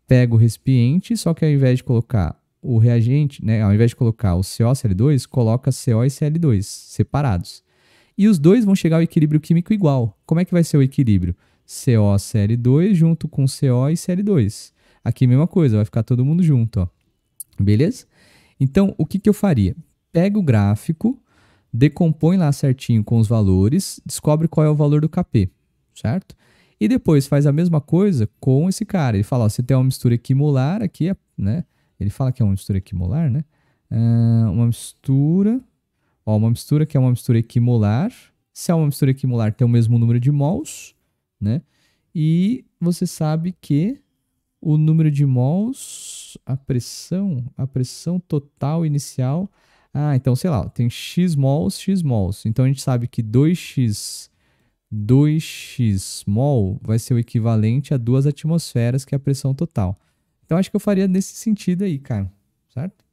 Pega o recipiente, só que ao invés de colocar o reagente, né, ao invés de colocar o COCl2, coloca CO e Cl2 separados. E os dois vão chegar ao equilíbrio químico igual. Como é que vai ser o equilíbrio? COCl2 junto com CO e Cl2. Aqui mesma coisa, vai ficar todo mundo junto, ó. Beleza? Então, o que, que eu faria? Pega o gráfico, decompõe lá certinho com os valores, descobre qual é o valor do KP, certo? E depois faz a mesma coisa com esse cara. Ele fala, ó, você tem uma mistura equimolar aqui, né? Ele fala que é uma mistura equimolar, né? Uh, uma mistura, ó, uma mistura que é uma mistura equimolar. Se é uma mistura equimolar, tem o mesmo número de mols, né? E você sabe que o número de mols, a pressão, a pressão total inicial. Ah, então sei lá, tem x mols, x mols. Então a gente sabe que 2x 2x mol vai ser o equivalente a duas atmosferas, que é a pressão total. Então acho que eu faria nesse sentido aí, cara, certo?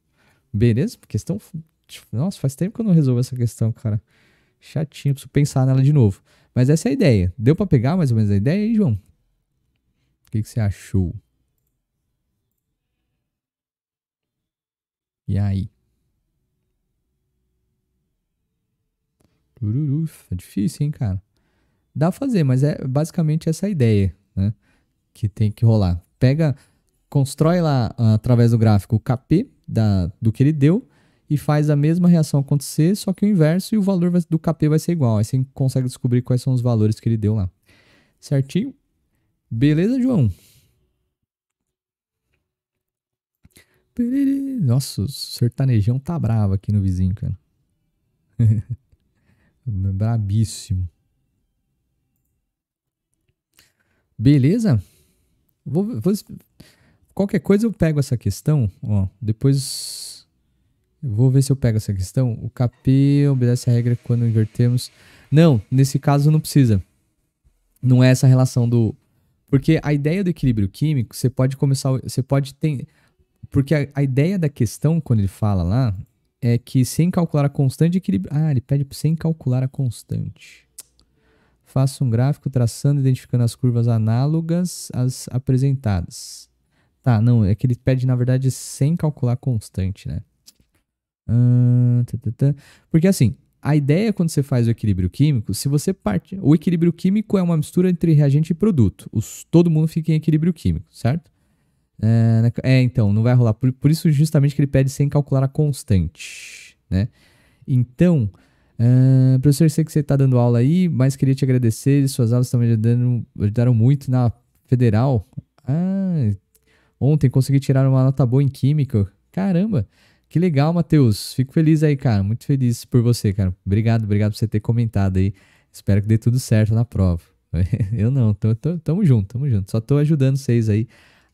Beleza? Questão tipo, nossa, faz tempo que eu não resolvo essa questão, cara. Chatinho, preciso pensar nela de novo. Mas essa é a ideia. Deu para pegar mais ou menos a ideia aí, João? O que, que você achou? E aí? é difícil, hein, cara? Dá pra fazer, mas é basicamente essa ideia, né? Que tem que rolar. Pega, constrói lá através do gráfico o KP da, do que ele deu e faz a mesma reação acontecer, só que o inverso e o valor vai, do KP vai ser igual. Aí você consegue descobrir quais são os valores que ele deu lá. Certinho? Beleza, João? Nossa, o sertanejão tá bravo aqui no vizinho, cara. [LAUGHS] Brabíssimo. Beleza? Vou, vou, qualquer coisa eu pego essa questão, ó. Depois vou ver se eu pego essa questão. O KP obedece a regra quando invertemos. Não, nesse caso não precisa. Não é essa relação do porque a ideia do equilíbrio químico, você pode começar, você pode ter porque a, a, ideia da questão, quando ele fala lá, é que sem calcular a constante de equilíbrio Ah, ele pede sem calcular a constante. Faça um gráfico traçando e identificando as curvas análogas às apresentadas. Tá, não, é que ele pede, na verdade, sem calcular a constante, né? Tá, tá, tá. Porque assim, a ideia quando você faz o equilíbrio químico, se você parte. O equilíbrio químico é uma mistura entre reagente e produto. Os, todo mundo fica em equilíbrio químico, certo? É, né, é, então, não vai rolar. Por, por, isso, justamente, que ele pede sem calcular a constante, né? Então, uh, professor, sei que você está dando aula aí, mas queria te agradecer. Suas aulas também ajudaram, ajudaram muito na federal. Ah, ontem consegui tirar uma nota boa em química. Caramba! Que legal, Matheus. Fico feliz aí, cara. Muito feliz por você, cara. Obrigado, obrigado por você ter comentado aí. Espero que dê tudo certo na prova. [LAUGHS] Eu não, tamo junto, tamo junto. Só tô ajudando vocês aí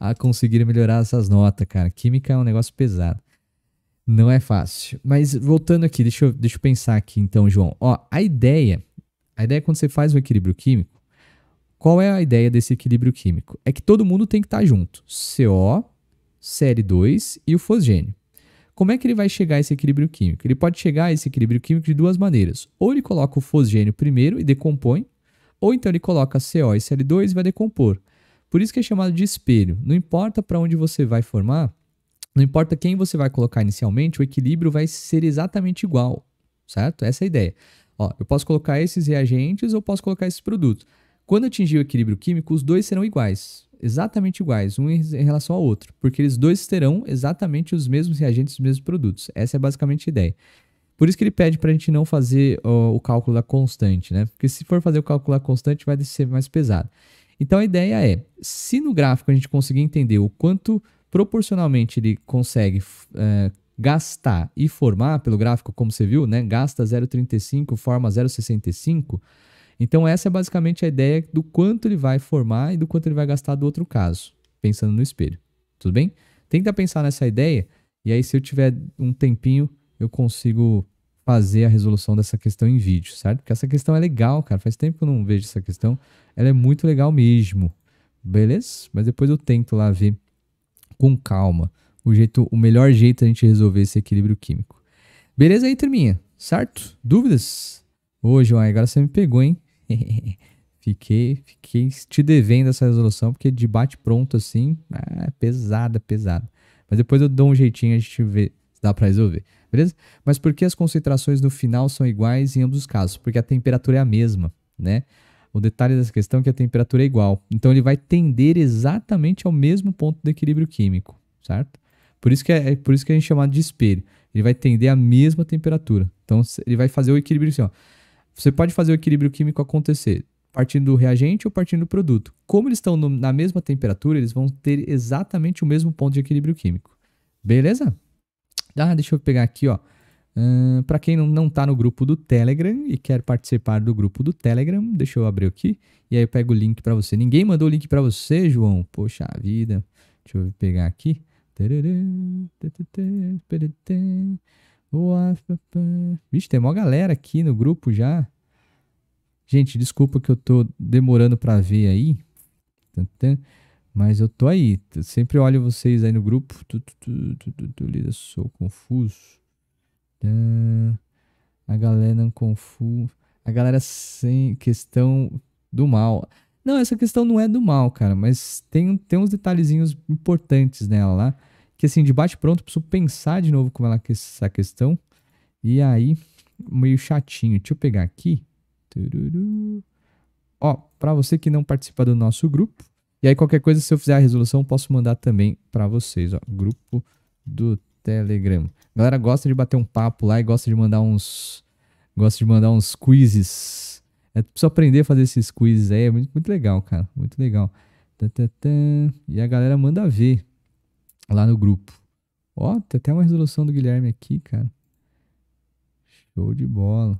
a conseguir melhorar essas notas, cara. Química é um negócio pesado. Não é fácil. Mas voltando aqui, deixa eu, deixa eu pensar aqui então, João. Ó, a ideia, a ideia é quando você faz o equilíbrio químico, qual é a ideia desse equilíbrio químico? É que todo mundo tem que estar tá junto. CO, Cl2 e o fosgênio. Como é que ele vai chegar a esse equilíbrio químico? Ele pode chegar a esse equilíbrio químico de duas maneiras. Ou ele coloca o fosgênio primeiro e decompõe, ou então ele coloca CO e Cl2 e vai decompor. Por isso que é chamado de espelho. Não importa para onde você vai formar, não importa quem você vai colocar inicialmente, o equilíbrio vai ser exatamente igual, certo? Essa é a ideia. Ó, eu posso colocar esses reagentes ou posso colocar esses produtos. Quando atingir o equilíbrio químico, os dois serão iguais, exatamente iguais, um em relação ao outro, porque eles dois terão exatamente os mesmos reagentes, os mesmos produtos. Essa é basicamente a ideia. Por isso que ele pede para a gente não fazer ó, o cálculo da constante, né? Porque se for fazer o cálculo da constante, vai ser mais pesado. Então a ideia é, se no gráfico a gente conseguir entender o quanto proporcionalmente ele consegue é, gastar e formar pelo gráfico, como você viu, né? Gasta 0,35, forma 0,65. Então essa é basicamente a ideia do quanto ele vai formar e do quanto ele vai gastar do outro caso, pensando no espelho. Tudo bem? Tenta pensar nessa ideia e aí se eu tiver um tempinho eu consigo fazer a resolução dessa questão em vídeo, certo? Porque essa questão é legal, cara. Faz tempo que eu não vejo essa questão. Ela é muito legal mesmo. Beleza? Mas depois eu tento lá ver com calma o jeito, o melhor jeito a gente resolver esse equilíbrio químico. Beleza aí, turminha? Certo? Dúvidas? Ô, João, agora você me pegou, hein? [LAUGHS] fiquei, fiquei te devendo essa resolução, porque de bate pronto assim, é pesada, pesada. Mas depois eu dou um jeitinho, a gente vê se dá para resolver beleza? Mas por que as concentrações no final são iguais em ambos os casos? Porque a temperatura é a mesma, né? O detalhe dessa questão é que a temperatura é igual. Então ele vai tender exatamente ao mesmo ponto de equilíbrio químico, certo? Por isso que é, é por isso que a gente é chama de espelho. Ele vai tender à mesma temperatura. Então ele vai fazer o equilíbrio assim, ó. Você pode fazer o equilíbrio químico acontecer partindo do reagente ou partindo do produto. Como eles estão no, na mesma temperatura, eles vão ter exatamente o mesmo ponto de equilíbrio químico. Beleza? Ah, deixa eu pegar aqui, ó. Uh, para quem não tá no grupo do Telegram e quer participar do grupo do Telegram, deixa eu abrir aqui e aí eu pego o link para você. Ninguém mandou o link para você, João? Poxa vida. Deixa eu pegar aqui. Vixe, tem uma galera aqui no grupo já. Gente, desculpa que eu tô demorando para ver aí. Mas eu tô aí. sempre olho vocês aí no grupo. Tu, tu, tu, lida, sou confuso. A galera não confuso. A galera sem questão do mal. Não, essa questão não é do mal, cara. Mas tem, tem uns detalhezinhos importantes nela lá. Que assim, de bate-pronto, preciso pensar de novo como ela que essa questão. E aí, meio chatinho. Deixa eu pegar aqui. Tururu. Ó, pra você que não participa do nosso grupo e aí, qualquer coisa, se eu fizer a resolução, posso mandar também para vocês, ó. Grupo do Telegram. A galera gosta de bater um papo lá e gosta de mandar uns. Gosta de mandar uns quizzes. É só aprender a fazer esses quizzes aí. É muito, muito legal, cara. Muito legal. E a galera manda ver lá no grupo. Ó, tem até uma resolução do Guilherme aqui, cara. Show de bola.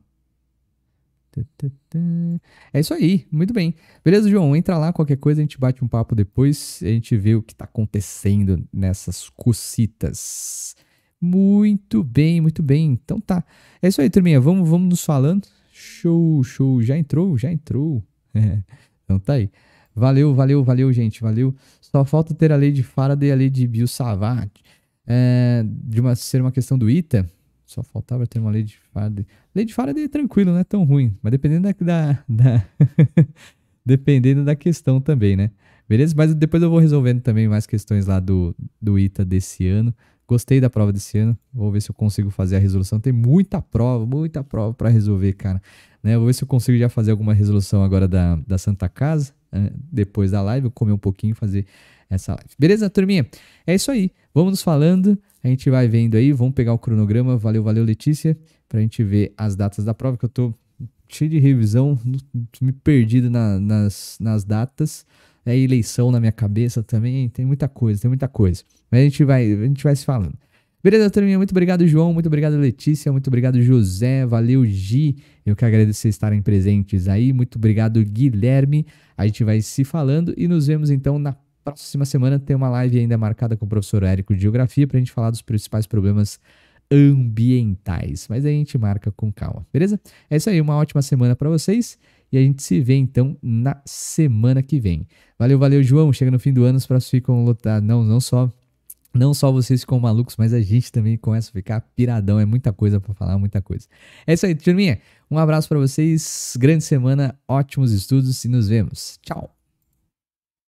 É isso aí, muito bem. Beleza, João? Entra lá, qualquer coisa, a gente bate um papo depois, a gente vê o que está acontecendo nessas cocitas. Muito bem, muito bem. Então tá. É isso aí, turminha. Vamos, vamos nos falando. Show, show. Já entrou, já entrou. [LAUGHS] Então tá aí. Valeu, valeu, valeu, gente. Valeu. Só falta ter a lei de Faraday e a lei de Bill Savard. É, de uma, ser uma questão do ITA, só faltava ter uma lei de Faraday. Lei de Faraday é tranquilo, não é tão ruim. Mas dependendo da. da, da [LAUGHS] dependendo da questão também, né? Beleza? Mas depois eu vou resolvendo também mais questões lá do, do ITA desse ano. Gostei da prova desse ano. Vou ver se eu consigo fazer a resolução. Tem muita prova, muita prova para resolver, cara. Né? Vou ver se eu consigo já fazer alguma resolução agora da, da Santa Casa, né? depois da live. Eu comer um pouquinho, fazer essa live. Beleza, turminha? É isso aí. Vamos nos falando. A gente vai vendo aí. Vamos pegar o cronograma. Valeu, valeu, Letícia. Pra gente ver as datas da prova, que eu tô cheio de revisão, me perdido na, nas, nas datas. É eleição na minha cabeça também. Tem muita coisa, tem muita coisa. Mas a gente vai, a gente vai se falando. Beleza, turminha? Muito obrigado, João. Muito obrigado, Letícia. Muito obrigado, José. Valeu, Gi. Eu que agradeço vocês estarem presentes aí. Muito obrigado, Guilherme. A gente vai se falando e nos vemos então na próxima semana tem uma live ainda marcada com o professor Érico de Geografia para a gente falar dos principais problemas ambientais. Mas a gente marca com calma, beleza? É isso aí, uma ótima semana para vocês e a gente se vê então na semana que vem. Valeu, valeu, João. Chega no fim do ano, os próximos ficam lotados. Não, não só. Não só vocês ficam malucos, mas a gente também começa a ficar piradão. É muita coisa para falar, muita coisa. É isso aí, turminha. Um abraço para vocês, grande semana, ótimos estudos e nos vemos. Tchau!